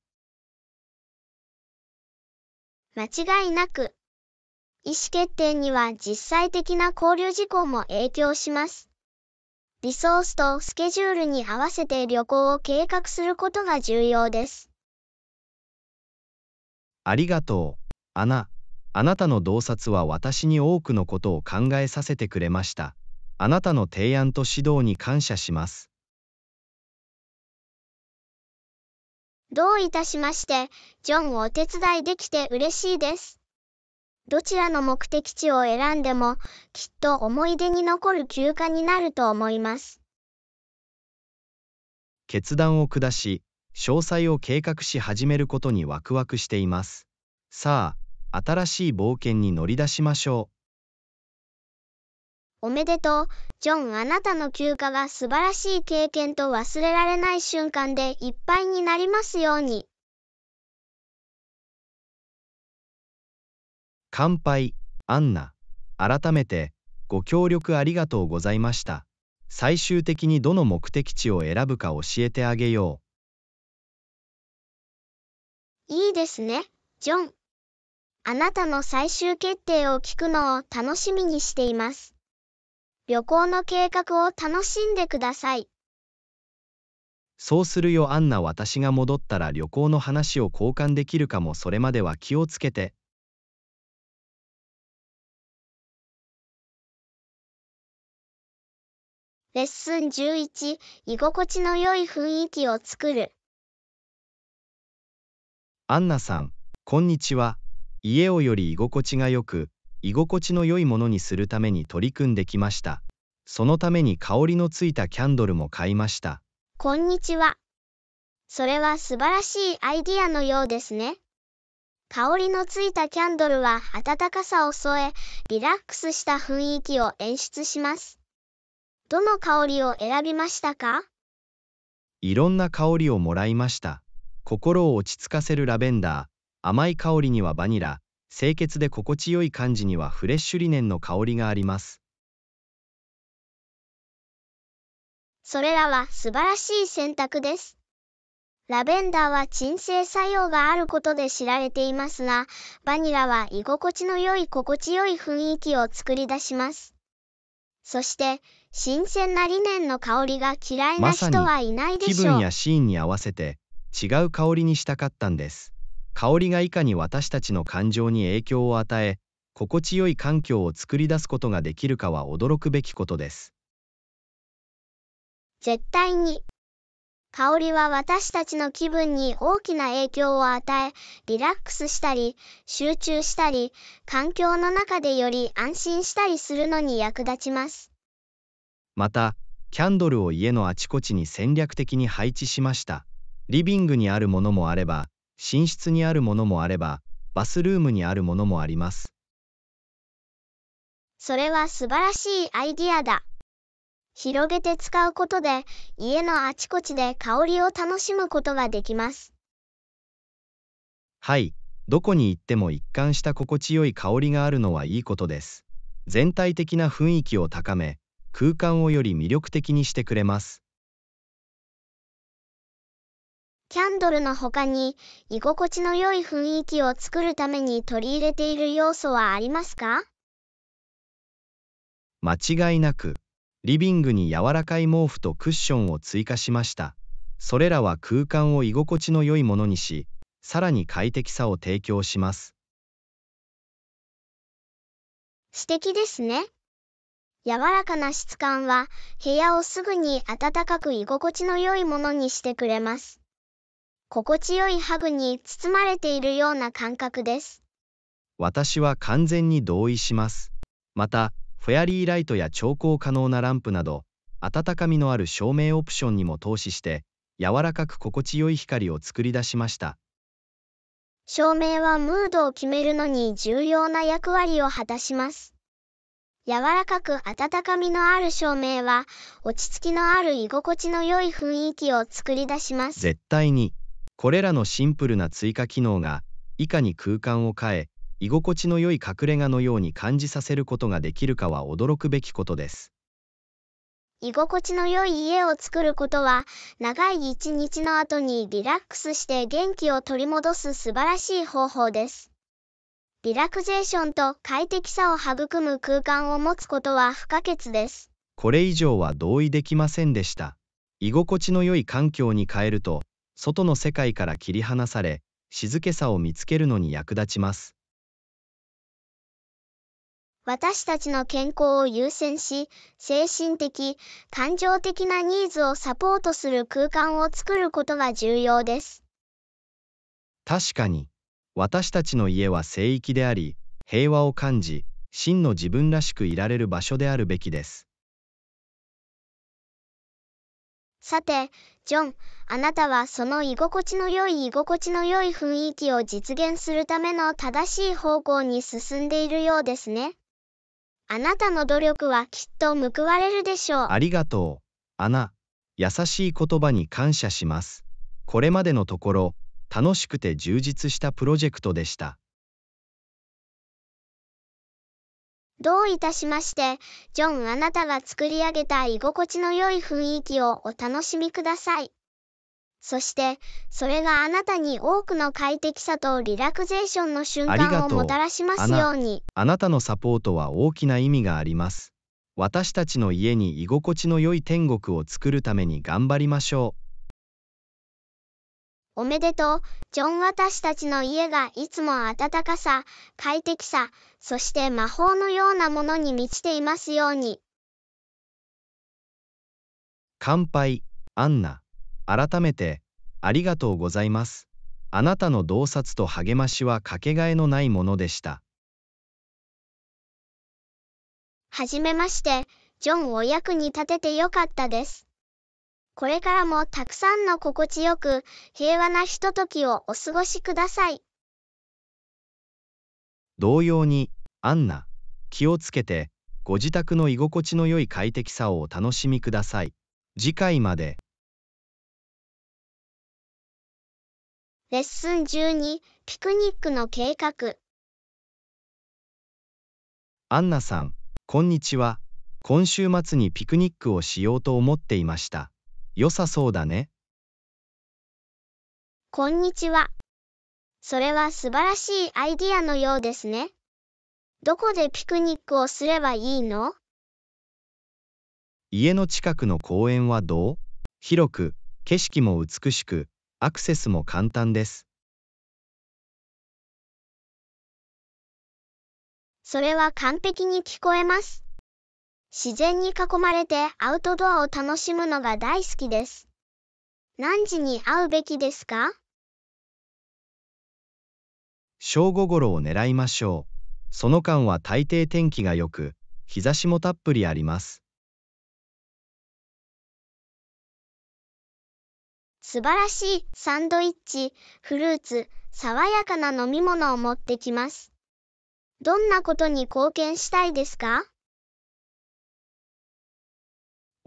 Speaker 1: 間違いなく、意思決定には実際的な交流事項も影響します。リソースとスケジュールに合わせて旅行を計画することが重要です。
Speaker 2: ありがとう、アナ。あなたの洞察は私に多くのことを考えさせてくれました。あなたの提案と指導に感
Speaker 3: 謝します。
Speaker 1: どういたしまして、ジョンをお手伝いできて嬉しいです。どちらの目的地を選んでも、きっと思い出に残る休暇になると思います。
Speaker 2: 決断を下し、詳細を計画し始めることにワクワクしていますさあ新しい冒険に乗り出しましょ
Speaker 1: うおめでとうジョンあなたの休暇が素晴らしい経験と忘れられない瞬間でいっぱいになりますように
Speaker 2: 乾杯アンナ改めてご協力ありがとうございました最終的にどの目的地を選ぶか教えてあげよう
Speaker 1: いいですね、ジョン。あなたの最終決定を聞くのを楽しみにしています。旅行の計画を楽しんでください。
Speaker 2: そうするよアンナ私が戻ったら旅行の
Speaker 3: 話を交換できるかもそれまでは気をつけて。レッスン
Speaker 1: 11居心地の良い雰囲気を作る
Speaker 2: アンナさん、こんにちは。家をより居心地が良く、居心地の良いものにするために取り組んできました。そのために香りのついたキャンドルも買いました。
Speaker 1: こんにちは。それは素晴らしいアイディアのようですね。香りのついたキャンドルは暖かさを添え、リラックスした雰囲気を演出します。どの香りを選びましたか
Speaker 2: いろんな香りをもらいました。心を落ち着かせるラベンダー、甘い香りにはバニラ、清潔で心地よい感じにはフレッシュリネンの香りがあります。
Speaker 1: それらは素晴らしい選択です。ラベンダーは鎮静作用があることで知られていますが、バニラは居心地の良い心地よい雰囲気を作り出します。そして、新鮮なリネンの香りが嫌いな人はいないでしょう。ま、気分や
Speaker 2: シーンに合わせて、違う香りにしたかったんです。香りがいかに私たちの感情に影響を与え、心地よい環境を作り出すことができるかは驚くべきことです。
Speaker 1: 絶対に。香りは私たちの気分に大きな影響を与え、リラックスしたり、集中したり、環境の中でより安心したりするのに役立ちます。
Speaker 2: また、キャンドルを家のあちこちに戦略的に配置しました。リビングにあるものもあれば、寝室にあるものもあれば、バスルームにあるものもあります。
Speaker 1: それは素晴らしいアイディアだ。広げて使うことで、家のあちこちで香りを楽しむことができます。
Speaker 2: はい、どこに行っても一貫した心地よい香りがあるのはいいことです。全体的な雰囲気を高め、空間をより魅力的にしてくれます。
Speaker 1: キャンドルの他に居心地の良い雰囲気を作るために取り入れている要素はありますか
Speaker 2: 間違いなくリビングに柔らかい毛布とクッションを追加しましたそれらは空間を居心地の良いものにしさらに快適さを提供します
Speaker 1: 素敵ですね柔らかな質感は部屋をすぐに暖かく居心地の良いものにしてくれます心地よいハグに包まれているような感覚です。
Speaker 2: 私は完全に同意します。また、フェアリーライトや調光可能なランプなど、温かみのある照明オプションにも投資して、柔らかく心地よい光を作り出しました。
Speaker 1: 照明はムードを決めるのに重要な役割を果たします。柔らかく温かみのある照明は、落ち着きのある居心地の良い雰囲気を作り出します。
Speaker 2: 絶対に。これらのシンプルな追加機能がいかに空間を変え居心地の良い隠れ家のように感じさせることができるかは驚くべきことです
Speaker 1: 居心地の良い家を作ることは長い一日の後にリラックスして元気を取り戻す素晴らしい方法ですリラクゼーションと快適さを育む空間を持つことは不可欠です
Speaker 2: これ以上は同意できませんでした居心地の良い環境に変えると外の世界から切り離され静けさを見つけるのに役立ちます
Speaker 1: 私たちの健康を優先し精神的感情的なニーズをサポートする空間を作ることが重要です
Speaker 2: 確かに私たちの家は聖域であり平和を感じ真の自分らしくいられる場所であるべきです
Speaker 1: さて、ジョン、あなたはその居心地の良い居心地の良い雰囲気を実現するための正しい方向に進んでいるようですね。あなたの努力はきっと報われるでしょう。
Speaker 2: ありがとう、アナ。優しい言葉に感謝します。これまでのところ、楽しくて充実したプロジェクトでした。
Speaker 1: どういたしまして、ジョンあなたが作り上げた居心地の良い雰囲気をお楽しみください。そして、それがあなたに多くの快適さとリラクゼーションの瞬間をもたらしますように
Speaker 2: あなたのサポートは大きな意味があります。私たちの家に居心地の良い天国を作るために頑張りましょう。
Speaker 1: おめでとう、ジョン私たちの家がいつも暖かさ、快適さ、そして魔法のようなものに満ちていますように。
Speaker 2: 乾杯、アンナ。改めて、ありがとうございます。あなたの洞察と励ましはかけがえのないものでした。
Speaker 1: はじめまして、ジョンお役に立ててよかったです。これからもたくさんの心地よく平和なひとときをお過ごしください。
Speaker 2: 同様に、アンナ、気をつけて、ご自宅の居心地の良い快適さをお楽しみください。
Speaker 3: 次回まで。
Speaker 1: レッスン12、ピクニックの計画。
Speaker 2: アンナさん、こんにちは。今週末にピクニックをしようと思っていました。良さそうだね。
Speaker 1: こんにちは。それは素晴らしいアイディアのようですね。どこでピクニックをすればいいの
Speaker 2: 家の近くの公園は
Speaker 3: どう広く、景色も美しく、アクセスも簡単です。
Speaker 1: それは完璧に聞こえます。自然に囲まれてアウトドアを楽しむのが大好きです。何時に会うべきですか
Speaker 2: 正午頃を狙いましょう。その間は大抵
Speaker 3: 天気が良く、日差しもたっぷりあります。
Speaker 1: 素晴らしいサンドイッチ、フルーツ、爽やかな飲み物を持ってきます。どんなことに貢献したいですか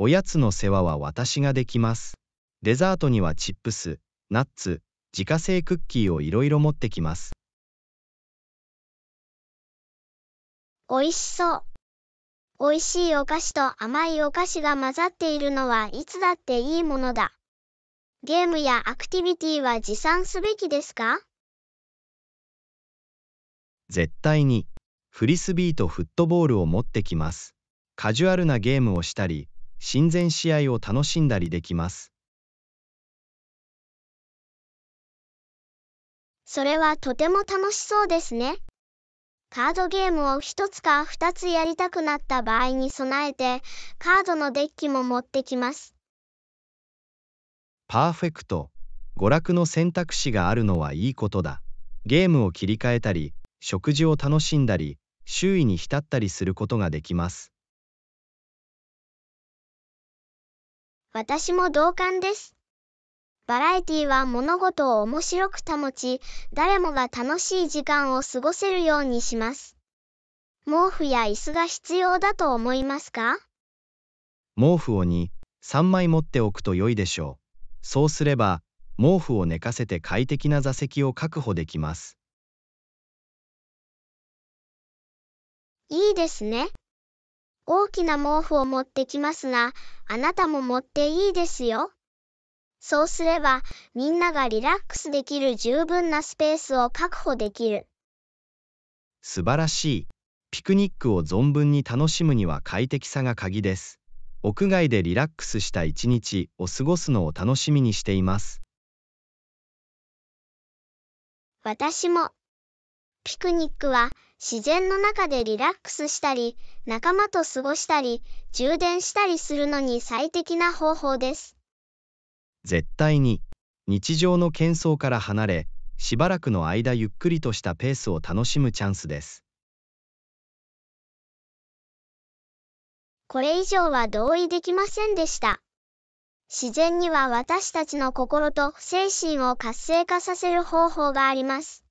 Speaker 2: おやつの世話は私ができます。デザートにはチップス、ナッツ、自家製クッキーをいろいろ持ってきます。
Speaker 1: おいしそう。おいしいお菓子と甘いお菓子が混ざっているのはいつだっていいものだ。ゲームやアクティビティは持参すべきですか
Speaker 2: 絶対に、フリスビーとフットボールを持ってきます。カジュアルなゲームをしたり、親善試合を楽
Speaker 3: しんだりできます
Speaker 1: それはとても楽しそうですねカードゲームを一つか二つやりたくなった場合に備えてカードのデッキも持ってきます
Speaker 2: パーフェクト娯楽の選択肢があるのはいいことだゲームを切り替えたり食事を楽しんだり周囲に浸ったりすることができます
Speaker 1: 私も同感です。バラエティは物事を面白く保ち、誰もが楽しい時間を過ごせるようにします。毛布や椅子が必要だと思いますか
Speaker 2: 毛布を2、3枚持っておくと良いでしょう。そうすれば、毛布を寝かせて快適な座席を
Speaker 3: 確保できます。
Speaker 1: いいですね。大きな毛布を持ってきますが、あなたも持っていいですよ。そうすれば、みんながリラックスできる十分なスペースを確保できる。
Speaker 2: 素晴らしい。ピクニックを存分に楽しむには快適さが鍵です。屋外でリラックスした一日を過ごすのを楽しみにしています。
Speaker 1: 私も。ピクニックは自然の中でリラックスしたり、仲間と過ごしたり、充電したりするのに最適な方法です。
Speaker 2: 絶対に、日常の喧騒から離れ、しばらくの間ゆっくりとしたペースを楽しむチャンスです。
Speaker 1: これ以上は同意できませんでした。自然には私たちの心と精神を活性化させる方法があります。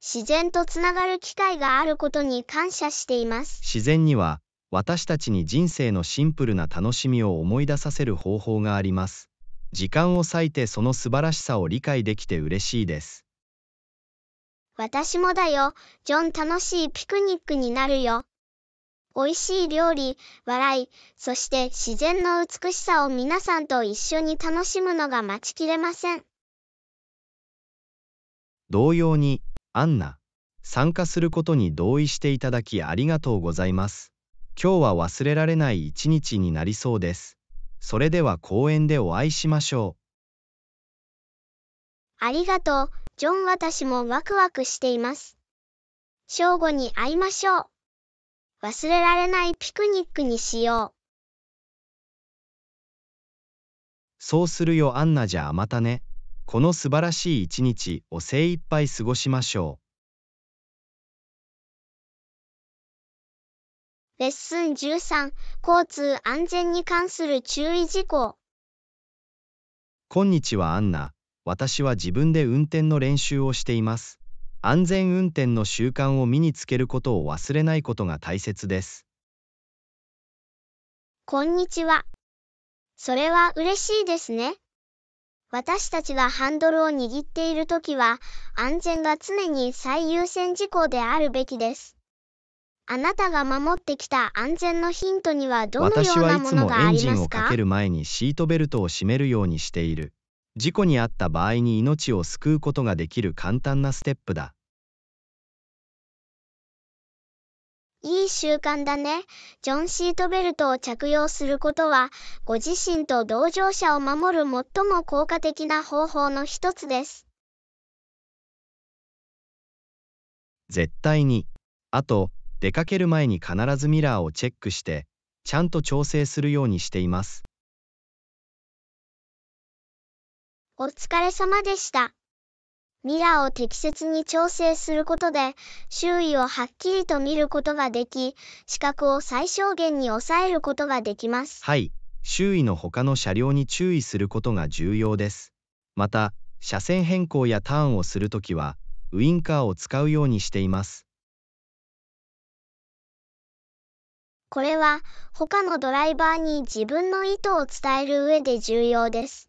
Speaker 1: 自然とつながる機会があることに感謝しています。
Speaker 2: 自然には、私たちに人生のシンプルな楽しみを思い出させる方法があります。時間を割いてその素晴らしさを理解できて嬉しいです。
Speaker 1: 私もだよ、ジョン楽しいピクニックになるよ。美味しい料理、笑い、そして自然の美しさを皆さんと一緒に楽しむのが待ちきれません。
Speaker 2: 同様に、アンナ、参加することに同意していただきありがとうございます。今日は忘れられない一日になりそうです。それでは公園でお会いしましょ
Speaker 1: う。ありがとう、ジョン。私もワクワクしています。正午に会いましょう。忘れられないピクニックにしよう。
Speaker 2: そうするよ、アンナじゃあまたね。この素晴らしい一日を精一杯過ごしましょ
Speaker 1: う。レッスン13交通安全に関する注意事項
Speaker 2: こんにちはアンナ私は自分で運転の練習をしています安全運転の習慣を身につけることを忘れないことが大切です
Speaker 1: こんにちはそれは嬉しいですね。私たちはハンドルを握っている時は、安全が常に最優先事項であるべきです。あなたが守ってきた安全のヒントにはどのようなものがありますか私はいつもエンジンをかけ
Speaker 2: る前にシートベルトを締めるようにしている。事故に遭った場合に命を救うことができる簡単なステップだ。
Speaker 1: いい習慣だね。ジョン・シートベルトを着用することは、ご自身と同乗者を守る最も効果的な方法の一つです。
Speaker 2: 絶対に。あと、出かける前に必ずミラーをチェックして、ちゃんと調整するようにしています。
Speaker 1: お疲れ様でした。ミラーを適切に調整することで、周囲をはっきりと見ることができ、視覚を最小限に抑えることができま
Speaker 2: す。はい。周囲の他の車両に注意することが重要です。また、車線変更やターンをするときは、ウインカーを使うようにしています。
Speaker 1: これは、他のドライバーに自分の意図を伝える上で重要です。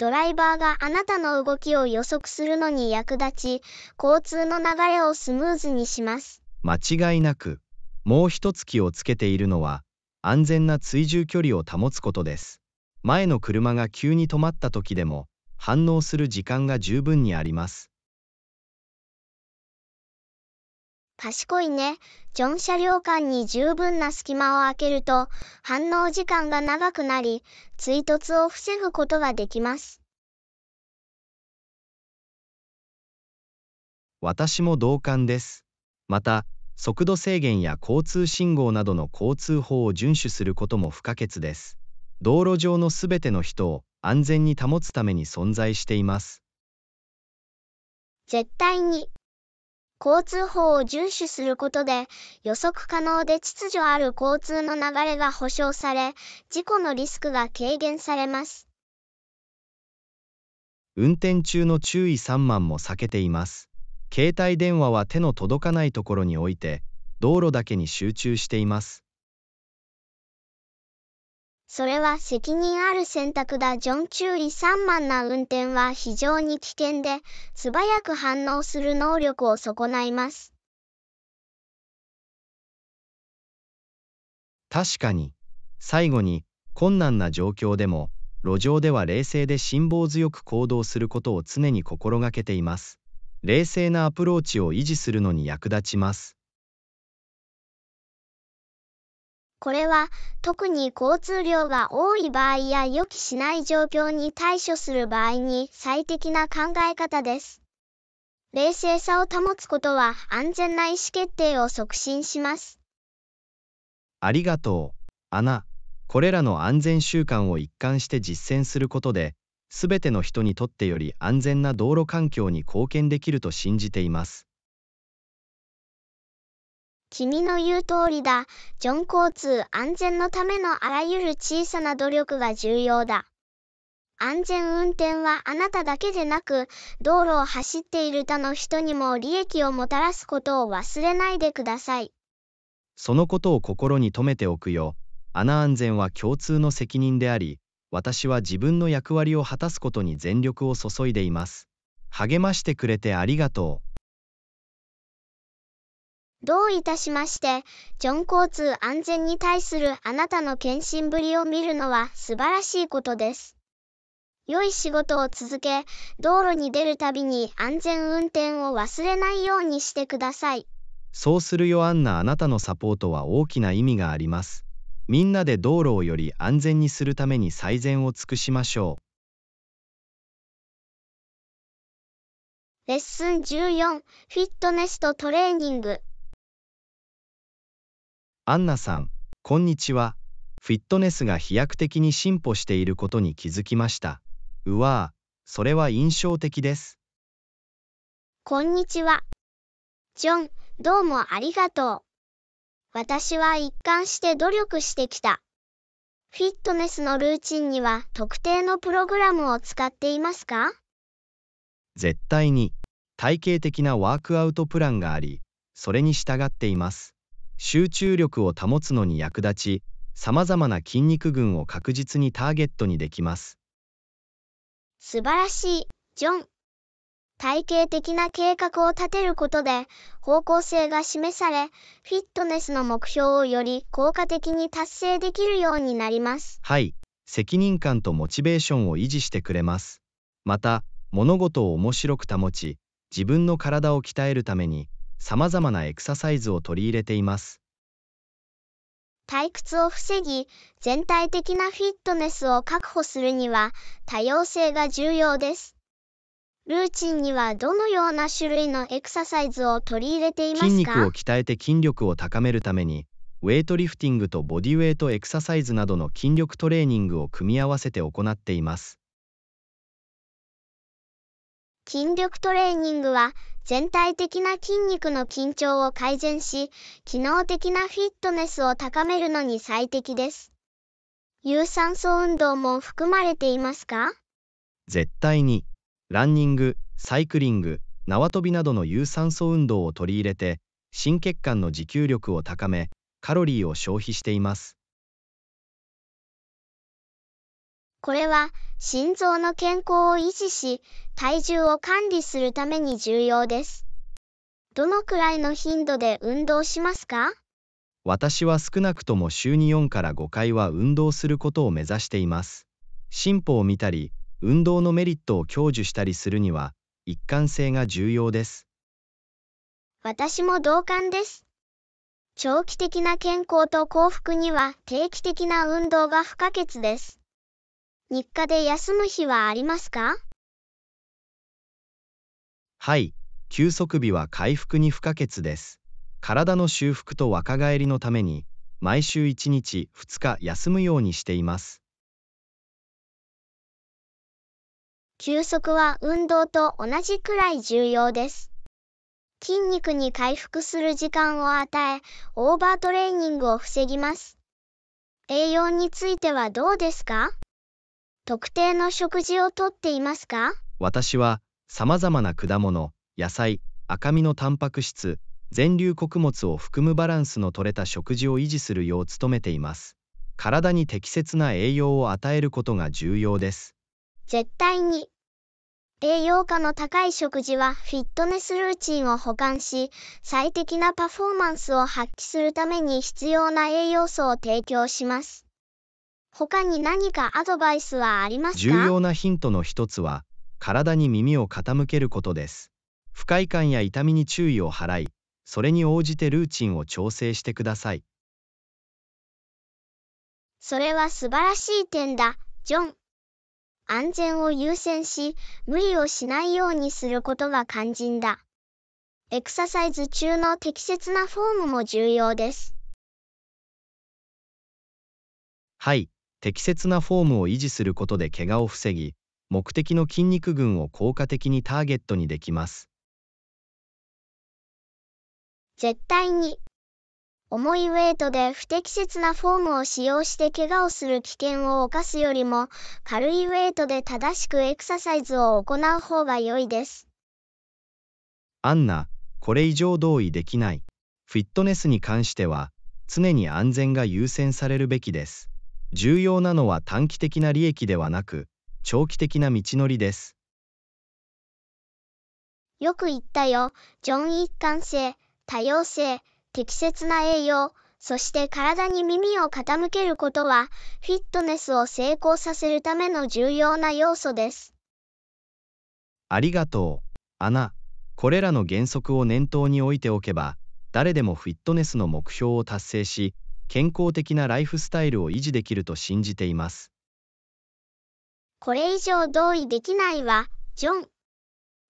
Speaker 1: ドライバーがあなたの動きを予測するのに役立ち、交通の流れをスムーズにします。
Speaker 2: 間違いなく、もう一つ気をつけているのは、安全な追従距離を保つことです。前の車が急に止まった時でも、反応する時間が十分にあります。
Speaker 1: 賢いね。乗車両間に十分な隙間を空けると、反応時間が長くなり、追突を防ぐことができます。
Speaker 2: 私も同感です。また、速度制限や交通信号などの交通法を遵守することも不可欠です。道路上のすべての人を安全に保つために存在しています。
Speaker 1: 絶対に交通法を遵守することで、予測可能で秩序ある交通の流れが保障され、事故のリスクが軽減されます。
Speaker 2: 運転中の注意散漫も避けています。携帯電話は手の届かないところに置いて、道路だけに集中しています。
Speaker 1: それは責任ある選択だ。ジョン・チューリ3万な運転は非常に危険で、素早く反応する能力を損ないます。
Speaker 2: 確かに、最後に、困難な状況でも、路上では冷静で辛抱強く行動することを常に心がけています。冷静なアプローチを維持するのに役立ちます。
Speaker 1: これは特に交通量が多い場合や予期しない状況に対処する場合に最適な考え方です。冷静さを保つことは安全な意思決定を促進します。
Speaker 2: ありがとう、アナ。これらの安全習慣を一貫して実践することで、すべての人にとってより安全な道路環境に貢献できると信じています。
Speaker 1: 君の言う通りだ。ジョン交通安全のためのあらゆる小さな努力が重要だ。安全運転はあなただけでなく、道路を走っている他の人にも利益をもたらすことを忘れないでください。
Speaker 2: そのことを心に留めておくよ。穴安全は共通の責任であり、私は自分の役割を果たすことに全力を注いでいます。励ましてくれてありがとう。
Speaker 1: どういたしまして、ジョン交通安全に対するあなたの献身ぶりを見るのは素晴らしいことです。良い仕事を続け、道路に出るたびに安全運転を忘れないようにしてください。
Speaker 2: そうするよアンナあなたのサポートは大きな意味があります。みんなで道路をより安全にするために最善
Speaker 3: を尽くしましょう。レッ
Speaker 1: スン14フィットネスとトレーニング
Speaker 2: アンナさん、こんにちは。フィットネスが飛躍的に進歩していることに気づきました。うわぁ、それは印象的です。
Speaker 1: こんにちは。ジョン、どうもありがとう。私は一貫して努力してきた。フィットネスのルーチンには特定のプログラムを使っていますか
Speaker 2: 絶対に体系的なワークアウトプランがあり、それに従っています。集中力を保つのに役立ち様々な筋肉群を確実にターゲットにできます
Speaker 1: 素晴らしいジョン体系的な計画を立てることで方向性が示されフィットネスの目標をより効果的に達成できるようになります
Speaker 2: はい責任感とモチベーションを維持してくれますまた物事を面白く保ち自分の体を鍛えるためにさまざまなエクササイズを取り入れています。
Speaker 1: 退屈を防ぎ、全体的なフィットネスを確保するには、多様性が重要です。ルーチンにはどのような種類のエクササイズを取り入れていますか筋肉を
Speaker 2: 鍛えて筋力を高めるために、ウェイトリフティングとボディウェイトエクササイズなどの筋力トレーニングを組み合わせて行っています。
Speaker 1: 筋力トレーニングは全体的な筋肉の緊張を改善し、機能的なフィットネスを高めるのに最適です。有酸素運動も含まれていますか
Speaker 2: 絶対に、ランニング、サイクリング、縄跳びなどの有酸素運動を取り入れて、心血管の持久力を高め、カロリーを消費しています。
Speaker 1: これは心臓の健康を維持し、体重を管理するために重要です。どのくらいの頻度で運動しますか
Speaker 2: 私は少なくとも週に4から5回は運動することを目指しています。進歩を見たり、運動のメリットを享受したりするには、一貫性が重要です。
Speaker 1: 私も同感です。長期的な健康と幸福には定期的な運動が不可欠です。日課で休む日はありますか
Speaker 3: は
Speaker 2: い、休息日は回復に不可欠です。体の修復と若返りのために、毎週1日2日休むようにしています。
Speaker 1: 休息は運動と同じくらい重要です。筋肉に回復する時間を与え、オーバートレーニングを防ぎます。栄養についてはどうですか特定の食事をとっていますか
Speaker 2: 私は様々な果物、野菜、赤身のタンパク質、全粒穀物を含むバランスの取れた食事を維持するよう努めています。体に適切な栄養を与えることが重要です。
Speaker 1: 絶対に。栄養価の高い食事はフィットネスルーチンを補完し、最適なパフォーマンスを発揮するために必要な栄養素を提供します。他に何かアドバイスはありますか重要
Speaker 2: なヒントの一つは、体に耳を傾けることです。不快感や痛みに注意を払い、それに応じてルーチンを調整してください。
Speaker 1: それは素晴らしい点だ、ジョン。安全を優先し、無理をしないようにすることが肝心だ。エクササイズ中の適切なフォームも重要です。
Speaker 2: はい。適切なフォームを維持することで怪我を防ぎ目的の筋肉群を効果的にターゲットにできます
Speaker 1: 絶対に重いウェイトで不適切なフォームを使用して怪我をする危険を冒すよりも軽いウェイトで正しくエクササイズを行う方が良いです
Speaker 2: アンナこれ以上同意できないフィットネスに関しては常に安全が優先されるべきです重要なのは短期的な利益ではなく、長期的な道のりです。
Speaker 1: よく言ったよ。ジョン一貫性、多様性、適切な栄養、そして体に耳を傾けることは、フィットネスを成功させるための重要な要素です。
Speaker 2: ありがとう、アナ。これらの原則を念頭に置いておけば、誰でもフィットネスの目標を達成し、健康的なライフスタイルを維持できると信じています。
Speaker 1: これ以上同意できないわ、ジョン。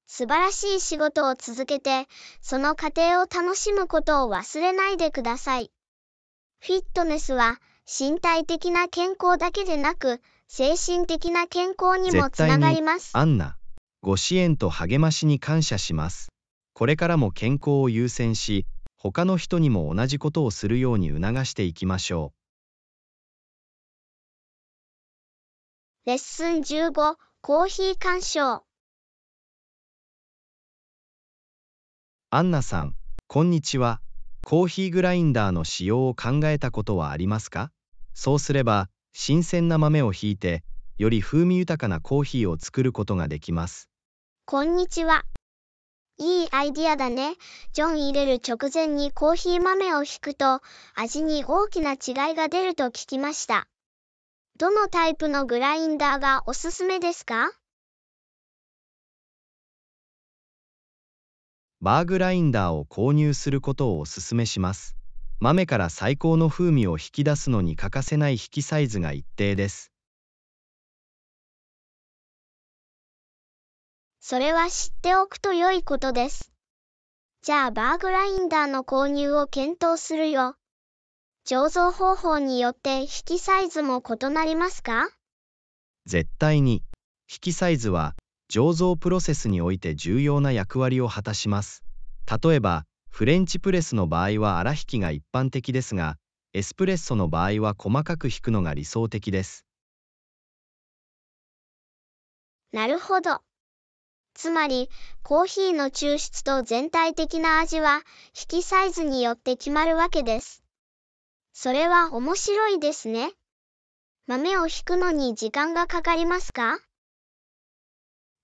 Speaker 1: 素晴らしい仕事を続けて、その過程を楽しむことを忘れないでください。フィットネスは、身体的な健康だけでなく、精神的な健康にもつながります。
Speaker 2: アンナ、ご支援と励ましに感謝します。これからも健康を優先し、他の人にも同じことをするように
Speaker 3: 促していきましょう。
Speaker 1: レッスン15コーヒー鑑賞
Speaker 2: アンナさん、こんにちは。コーヒーグラインダーの使用を考えたことはありますかそうすれば、新鮮な豆をひいて、より風味豊かなコーヒーを作ることができます。
Speaker 1: こんにちは。いいアイディアだね。ジョン入れる直前にコーヒー豆をひくと、味に大きな違いが出ると聞きました。どのタイプのグラインダーがおすすめですか
Speaker 2: バーグラインダーを購入することをおすすめします。豆から最高の風味を引き出すのに欠かせない引きサイズが一定です。
Speaker 1: それは知っておくと良いことです。じゃあバーグラインダーの購入を検討するよ。醸造方法によって引きサイズも異なりますか
Speaker 2: 絶対に引きサイズは醸造プロセスにおいて重要な役割を果たします。例えばフレンチプレスの場合は粗引きが一般的ですがエスプレッソの場合は細かく引くのが理想的です。
Speaker 1: なるほど。つまり、コーヒーの抽出と全体的な味は、引きサイズによって決まるわけです。それは面白いですね。豆を引くのに時間がかかりますか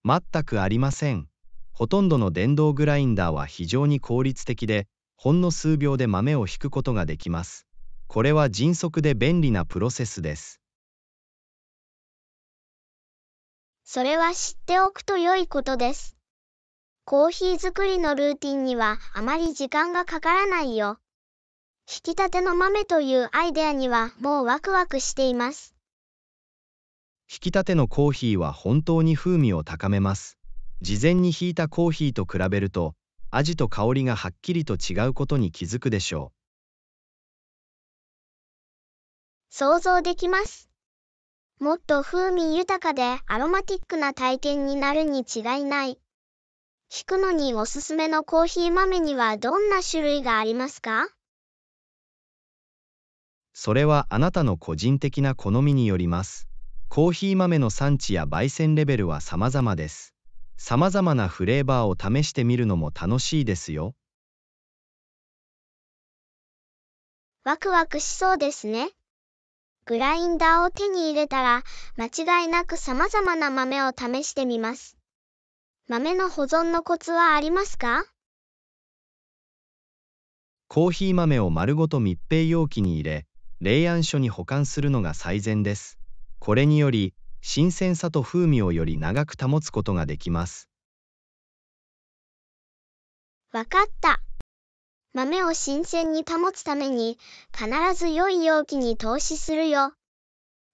Speaker 2: 全くありません。ほとんどの電動グラインダーは非常に効率的で、ほんの数秒で豆を引くことができます。これは迅速で便利なプロセスです。
Speaker 1: それは知っておくと良いことです。コーヒー作りのルーティンにはあまり時間がかからないよ。引き立ての豆というアイデアにはもうワクワクしています。
Speaker 2: 引き立てのコーヒーは本当に風味を高めます。事前に引いたコーヒーと比べると、味と香りがはっきりと違うことに気づくでしょう。
Speaker 1: 想像できます。もっと風味豊かでアロマティックな体験になるに違いない。引くのにおすすめのコーヒー豆にはどんな種類がありますか
Speaker 2: それはあなたの個人的な好みによります。コーヒー豆の産地や焙煎レベルは様々です。様々なフレーバーを試してみるのも楽しいですよ。
Speaker 1: ワクワクしそうですね。グラインダーを手に入れたら、間違いなく様々な豆を試してみます。豆の保存のコツはありますか
Speaker 2: コーヒー豆を丸ごと密閉容器に入れ、冷暗所に保管するのが最善です。これにより、新鮮さと風味をより長く保つことができます。
Speaker 1: わかった。豆を新鮮に保つために、必ず良い容器に投資するよ。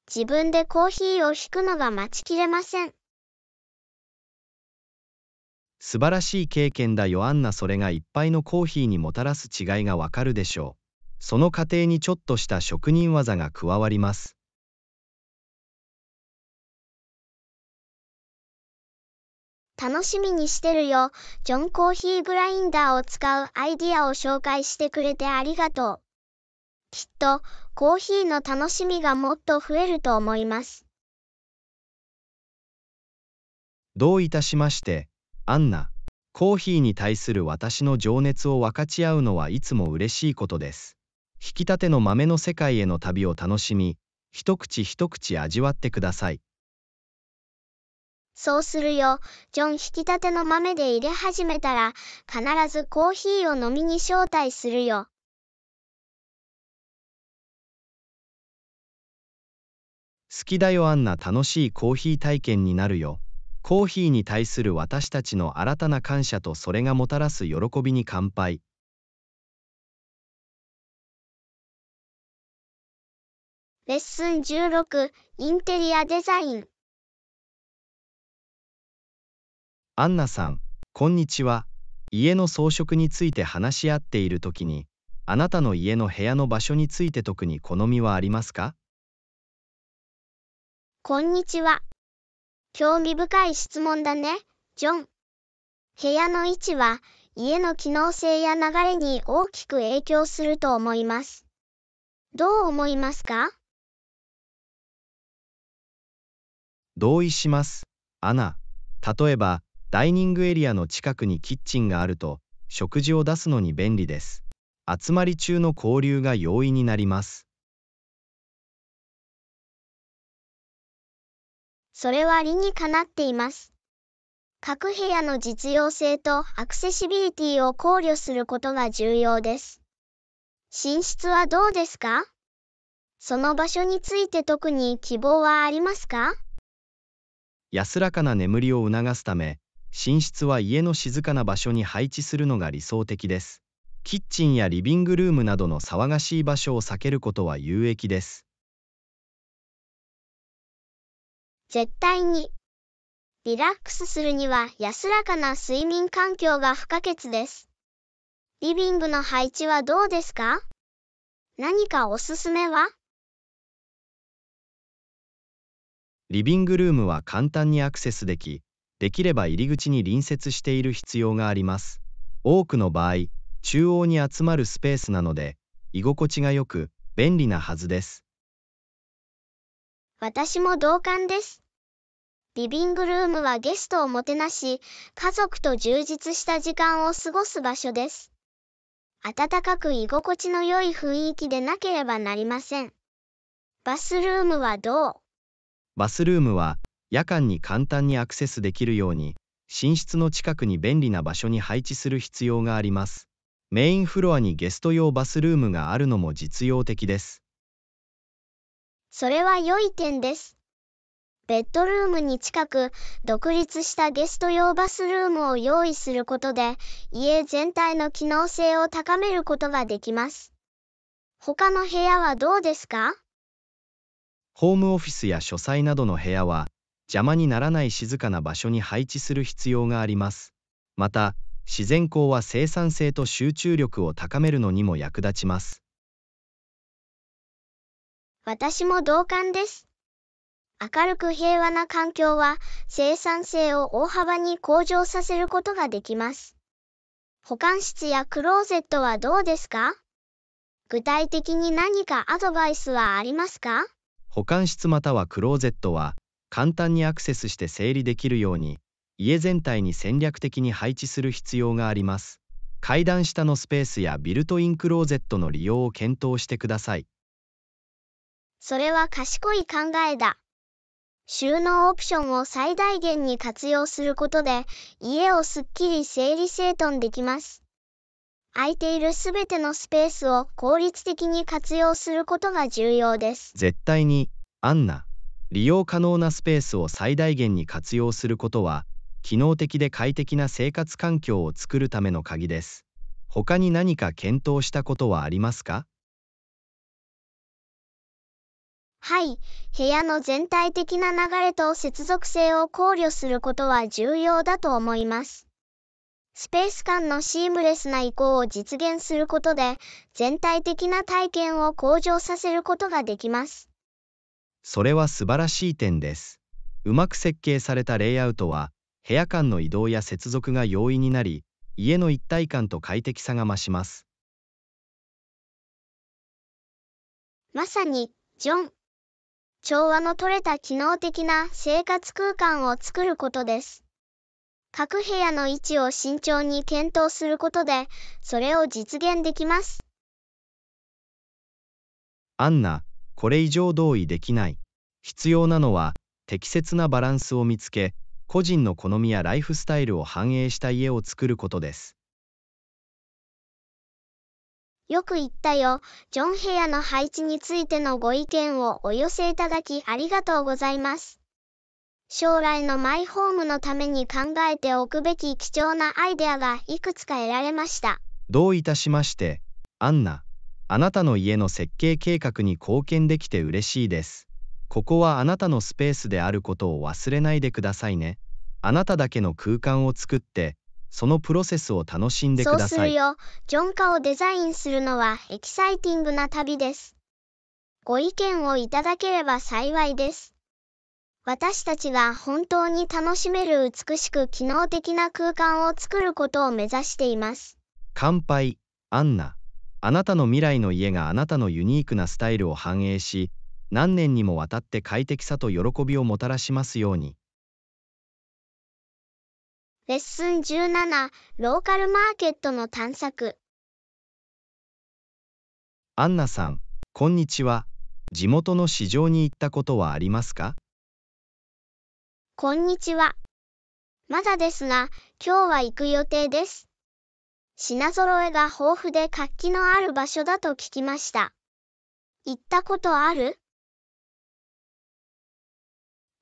Speaker 1: 自分でコーヒーを引くのが待ちきれません。
Speaker 2: 素晴らしい経験だよアンナそれがいっぱいのコーヒーにもたらす違いがわかるでしょう。その過程に
Speaker 3: ちょっとした職人技が加わります。
Speaker 1: 楽しみにしてるよ。ジョンコーヒーグラインダーを使うアイディアを紹介してくれてありがとう。きっと、コーヒーの楽しみがもっと増えると思います。
Speaker 2: どういたしまして、アンナ。コーヒーに対する私の情熱を分かち合うのはいつも嬉しいことです。引き立ての豆の世界への旅を楽しみ、一口一口味わってください。
Speaker 1: そうするよ。ジョン引き立ての豆で入れ始めたら、必ずコーヒーを飲みに招待するよ。
Speaker 3: 好きだよアンナ楽しいコ
Speaker 2: ーヒー体験になるよ。コーヒーに対する私たちの新たな感謝とそれが
Speaker 3: もたらす喜びに乾杯。レッスン16インテリアデザインアンナさん、こんにちは。
Speaker 2: 家の装飾について話し合っている時に、あなたの家の部屋の場所について特に好みはありますか
Speaker 1: こんにちは。興味深い質問だね、ジョン。部屋の位置は、家の機能性や流れに大きく影響すると思います。どう思いますか
Speaker 2: 同意します、アナ。例えば、ダイニングエリアの近くにキッチンがあると食事を出すのに便利です。集まり中の交流が容易にな
Speaker 3: ります。
Speaker 1: それは理にかなっています。各部屋の実用性とアクセシビリティを考慮することが重要です。寝室はどうですかその場所について特に希望はありますか
Speaker 2: 安らかな眠りを促すため、寝室は家の静かな場所に配置するのが理想的です。キッチンやリビングルームなどの騒がしい場所を避けることは有益です。
Speaker 1: 絶対に。リラックスするには安らかな睡眠環境が不可欠です。リビングの配置はどうですか何かおすすめは
Speaker 3: リビングル
Speaker 2: ームは簡単にアクセスでき、できれば入り口に隣接している必要があります多くの場合中央に集まるスペースなので居心地がよく便利なはずです
Speaker 1: 私も同感ですリビングルームはゲストをもてなし家族と充実した時間を過ごす場所です暖かく居心地の良い雰囲気でなければなりませんバスルームはどう
Speaker 2: バスルームは夜間に簡単にアクセスできるように寝室の近くに便利な場所に配置する必要がありますメインフロアにゲスト用バスルームがあるのも実用的です
Speaker 1: それは良い点ですベッドルームに近く独立したゲスト用バスルームを用意することで家全体の機能性を高めることができます他の部屋はどうですか
Speaker 2: ホームオフィスや書斎などの部屋は邪魔にならない静かな場所に配置する必要があります。また、自然光は生産性と集中力を高めるのにも役立ちます。
Speaker 1: 私も同感です。明るく平和な環境は生産性を大幅に向上させることができます。保管室やクローゼットはどうですか具体的に何かアドバイスはありますか
Speaker 2: 保管室またはクローゼットは簡単にアクセスして整理できるように家全体に戦略的に配置する必要があります階段下のスペースやビルトインクローゼットの利用を検討してください
Speaker 1: それは賢い考えだ収納オプションを最大限に活用することで家をすっきり整理整頓できます空いているすべてのスペースを効率的に活用することが重要です
Speaker 2: 絶対にアンナ利用可能なスペースを最大限に活用することは機能的で快適な生活環境を作るための鍵です他に何か検討したことはありますか
Speaker 1: はい、部屋の全体的な流れと接続性を考慮することは重要だと思います。スペース間のシームレスな移行を実現することで、全体的な体験を向上させることができます。
Speaker 2: それは素晴らしい点です。うまく設計されたレイアウトは、部屋間の移動や接続が容易になり、家の一体感と快適さが増します。
Speaker 1: まさに、ジョン。調和の取れた機能的な生活空間を作ることです。各部屋の位置を慎重に検討することで、それを実現できます。
Speaker 2: アンナ、これ以上同意できない。必要なのは、適切なバランスを見つけ、個人の好みやライフスタイルを反映した家を作ることです。
Speaker 1: よく言ったよ。ジョンヘアの配置についてのご意見をお寄せいただきありがとうございます。将来のマイホームのために考えておくべき貴重なアイデアがいくつか得られました。
Speaker 2: どういたしまして、アンナ。あなたの家の設計計画に貢献できて嬉しいです。ここはあなたのスペースであることを忘れないでくださいね。あなただけの空間を作って、そのプロセスを楽しんでください。ジ
Speaker 1: ョンカをデザインするのはエキサイティングな旅です。ご意見をいただければ幸いです。私たちが本当に楽しめる美しく機能的な空間を作ることを目指しています。
Speaker 2: 乾杯、アンナ。あなたの未来の家があなたのユニークなスタイルを反映し何年にもわたって快適さと喜びをもたらしますよ
Speaker 3: うに
Speaker 1: レッスン17ローカルマーケットの探索
Speaker 3: アンナさん
Speaker 2: こんにちは地元の市場に行ったことはありますか
Speaker 1: こんにちはまだですが今日は行く予定です品揃えが豊富で活気のある場所だと聞きました。行ったことある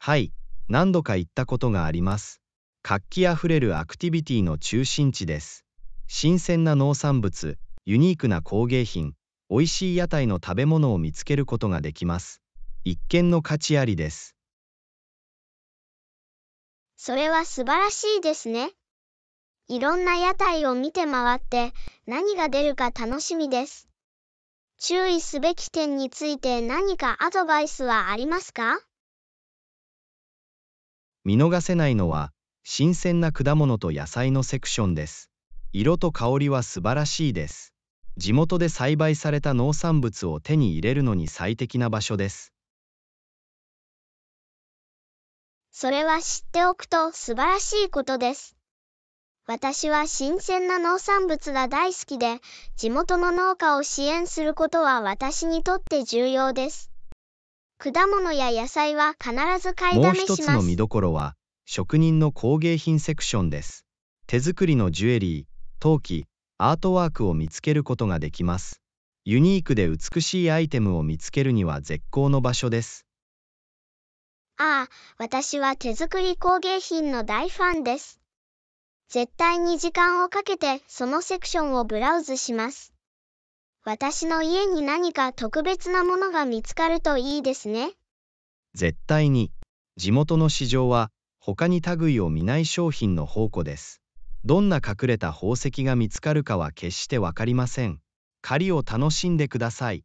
Speaker 2: はい、何度か行ったことがあります。活気あふれるアクティビティの中心地です。新鮮な農産物、ユニークな工芸品、美味しい屋台の食べ物を見つけることができます。一見の価値ありです。
Speaker 1: それは素晴らしいですね。いろんな屋台を見て回って何が出るか楽しみです。注意すべき点について何かアドバイスはありますか
Speaker 2: 見逃せないのは新鮮な果物と野菜のセクションです。色と香りは素晴らしいです。地元で栽培された農産物を手に入れるのに最適な場所です。
Speaker 1: それは知っておくと素晴らしいことです。私は新鮮な農産物が大好きで、地元の農家を支援することは私にとって重要です。果物や野菜は必ず買いだめします。もう一つの
Speaker 2: 見どころは、職人の工芸品セクションです。手作りのジュエリー、陶器、アートワークを見つけることができます。ユニークで美しいアイテムを見つけるには絶好の場所です。
Speaker 1: ああ、私は手作り工芸品の大ファンです。絶対に時間をかけてそのセクションをブラウズします。私の家に何か特別なものが見つかるといいですね。
Speaker 2: 絶対に。地元の市場は他に類を見ない商品の宝庫です。どんな隠れた宝石が見つかるかは決してわかりません。狩りを楽しんでください。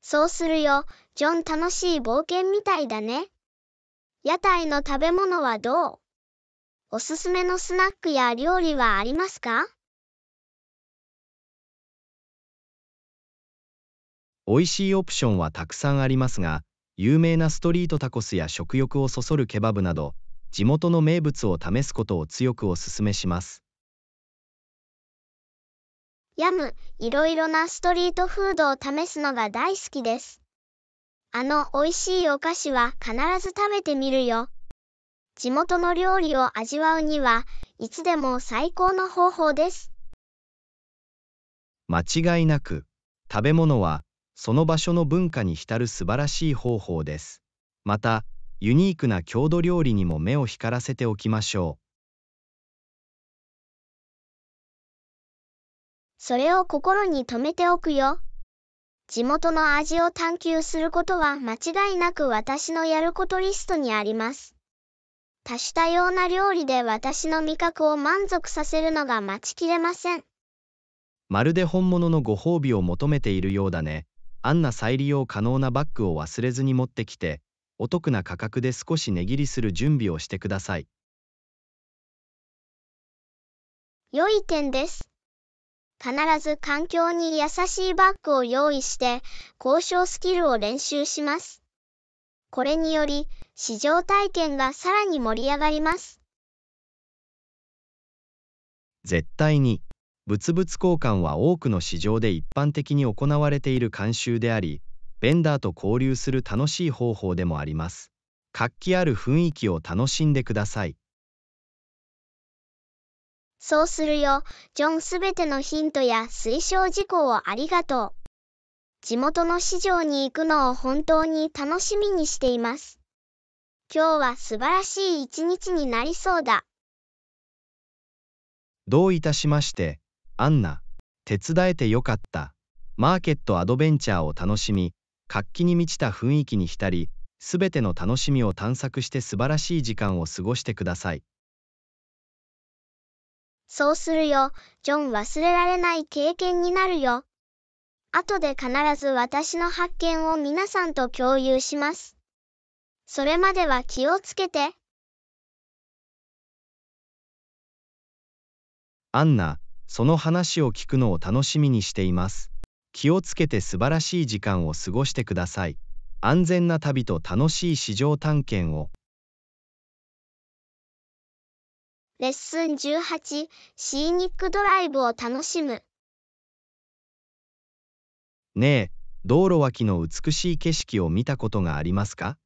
Speaker 1: そうするよ。ジョン楽しい冒険みたいだね。屋台の食べ物はどうおすすめのスナックや料理はありますか
Speaker 3: 美味しいオプションはたくさんありますが、
Speaker 2: 有名なストリートタコスや食欲をそそるケバブなど、地元の名物を試すことを強くおすすめします。
Speaker 1: やむ、いろいろなストリートフードを試すのが大好きです。あの美味しいお菓子は必ず食べてみるよ。地元の料理を味わうにはいつでも最高の方法です。
Speaker 2: 間違いなく食べ物はその場所の文化に浸る素晴らしい方法です。またユニークな郷土料理にも目を光らせておきましょう。
Speaker 1: それを心に留めておくよ。地元の味を探求することは間違いなく私のやることリストにあります。多種多様な料理で私の味覚を満足させるのが待ちきれません。
Speaker 2: まるで本物のご褒美を求めているようだね。あんな再利用可能なバッグを忘れずに持ってきて、お得な価格で少し値切りする準備をしてください。
Speaker 1: 良い点です。必ず環境に優しいバッグを用意して、交渉スキルを練習します。これにより、市場体験がさらに盛り上がります。
Speaker 2: 絶対に、物々交換は多くの市場で一般的に行われている慣習であり、ベンダーと交流する楽しい方法でもあります。活気ある雰囲気を楽しんでください。
Speaker 1: そうするよ、ジョンすべてのヒントや推奨事項をありがとう。地元の市場に行くのを本当に楽しみにしています。今日は素晴らしい一日になりそうだ。
Speaker 2: どういたしまして、アンナ、手伝えてよかった。マーケットアドベンチャーを楽しみ、活気に満ちた雰囲気に浸り、すべての楽しみを探索して素晴らしい時間を過ごしてください。
Speaker 1: そうするよ。ジョン忘れられない経験になるよ。後で必ず私の発見を皆さんと共有します。それまでは気をつけて。
Speaker 3: アンナ、その話を聞くのを楽しみにし
Speaker 2: ています。気をつけて素晴らしい時間を過ごしてください。安全な旅と楽しい市場探検を。
Speaker 1: レッスン18シーニックドライブを楽しむ
Speaker 2: ねえ道路脇の美しい景色を見たことがありま
Speaker 1: すか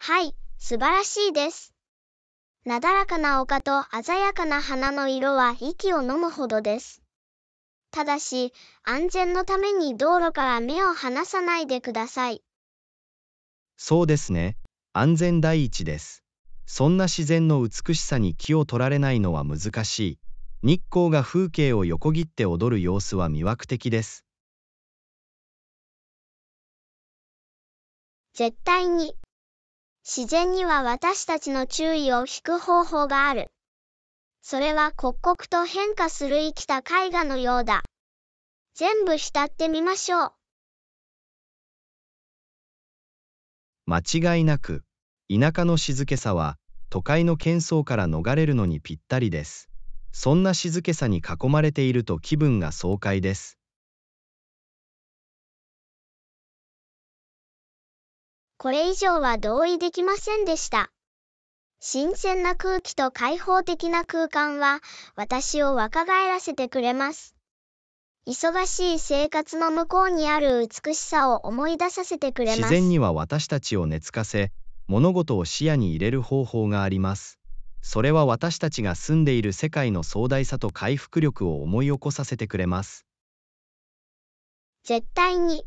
Speaker 1: はい素晴らしいですなだらかな丘と鮮やかな花の色は息をのむほどですただし安全のために道路から目を離さないでください
Speaker 2: そうですね安全第一ですそんな自然の美しさに気を取られないのは難しい日光が風景を横切って踊る様子は魅惑的です
Speaker 1: 絶対に自然には私たちの注意を引く方法があるそれは刻々と変化する生きた絵画のようだ全部浸ってみましょう
Speaker 2: 間違いなく田舎の静けさは都会の喧騒から逃れるのにぴったりですそんな静けさに囲
Speaker 3: まれていると気分が爽快です
Speaker 1: これ以上は同意できませんでした新鮮な空気と開放的な空間は私を若返らせてくれます忙しい生活の向こうにある美しさを思い出させてくれます自然
Speaker 2: には私たちを寝つかせ物事を視野に入れる方法があります。それは私たちが住んでいる世界の壮大さと回復力を思い起こさせてくれます。
Speaker 1: 絶対に。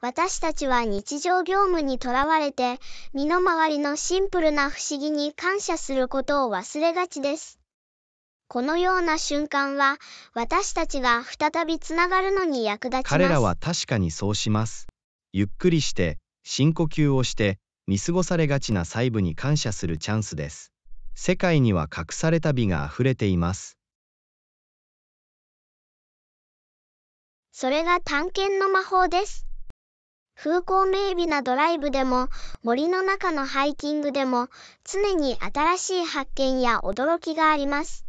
Speaker 1: 私たちは日常業務にとらわれて、身の回りのシンプルな不思議に感謝することを忘れがちです。このような瞬間は私たちが再びつながるのに役立ちます彼らは
Speaker 2: 確かにそうしますゆっくりして深呼吸をして見過ごされがちな細部に感謝するチャンスです。世界には隠された美があふれています。
Speaker 1: それが探検の魔法です。風光明媚なドライブでも森の中のハイキングでも常に新しい発見や驚きがあります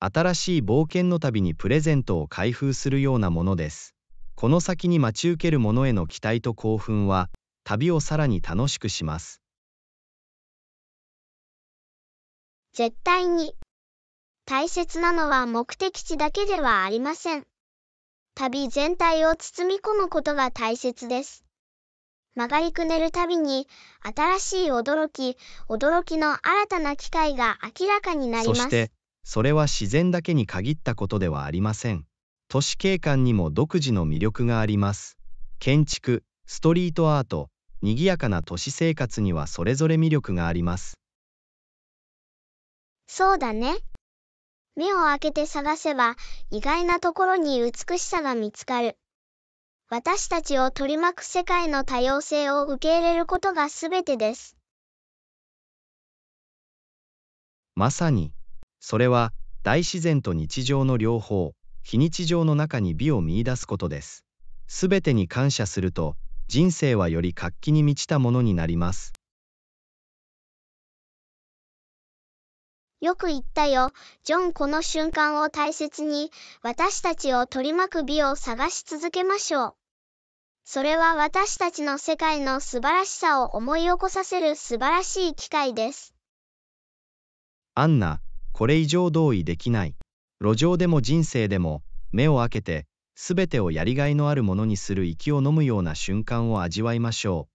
Speaker 2: 新しい冒険の旅にプレゼントを開封するようなものですこの先に待ち受けるものへの期待と興奮は旅をさらに楽しくします
Speaker 1: 絶対に大切なのは目的地だけではありません旅全体を包み込むことが大切です曲がりくねるたびに新しい驚き驚きの新たな機会が明らかになりますそし
Speaker 2: てそれは自然だけに限ったことではありません都市景観にも独自の魅力があります建築ストリートアート賑やかな都市生活にはそれぞれ魅力があります
Speaker 1: そうだね目を開けて探せば意外なところに美しさが見つかる私たちを取り巻く世界の多様性を受け入れることが全てです
Speaker 2: まさにそれは大自然と日常の両方非日常の中に美を見いだすことです。すべてに感謝すると、人生はより活気に満ちたものになります。
Speaker 1: よく言ったよ。ジョンこの瞬間を大切に、私たちを取り巻く美を探し続けましょう。それは私たちの世界の素晴らしさを思い起こさせる素晴らしい機会です。
Speaker 2: アンナ、これ以上同意できない。路上でも人生でも目を開けて全てをやりがいのある
Speaker 3: ものにする息をのむような瞬間を味わいましょう。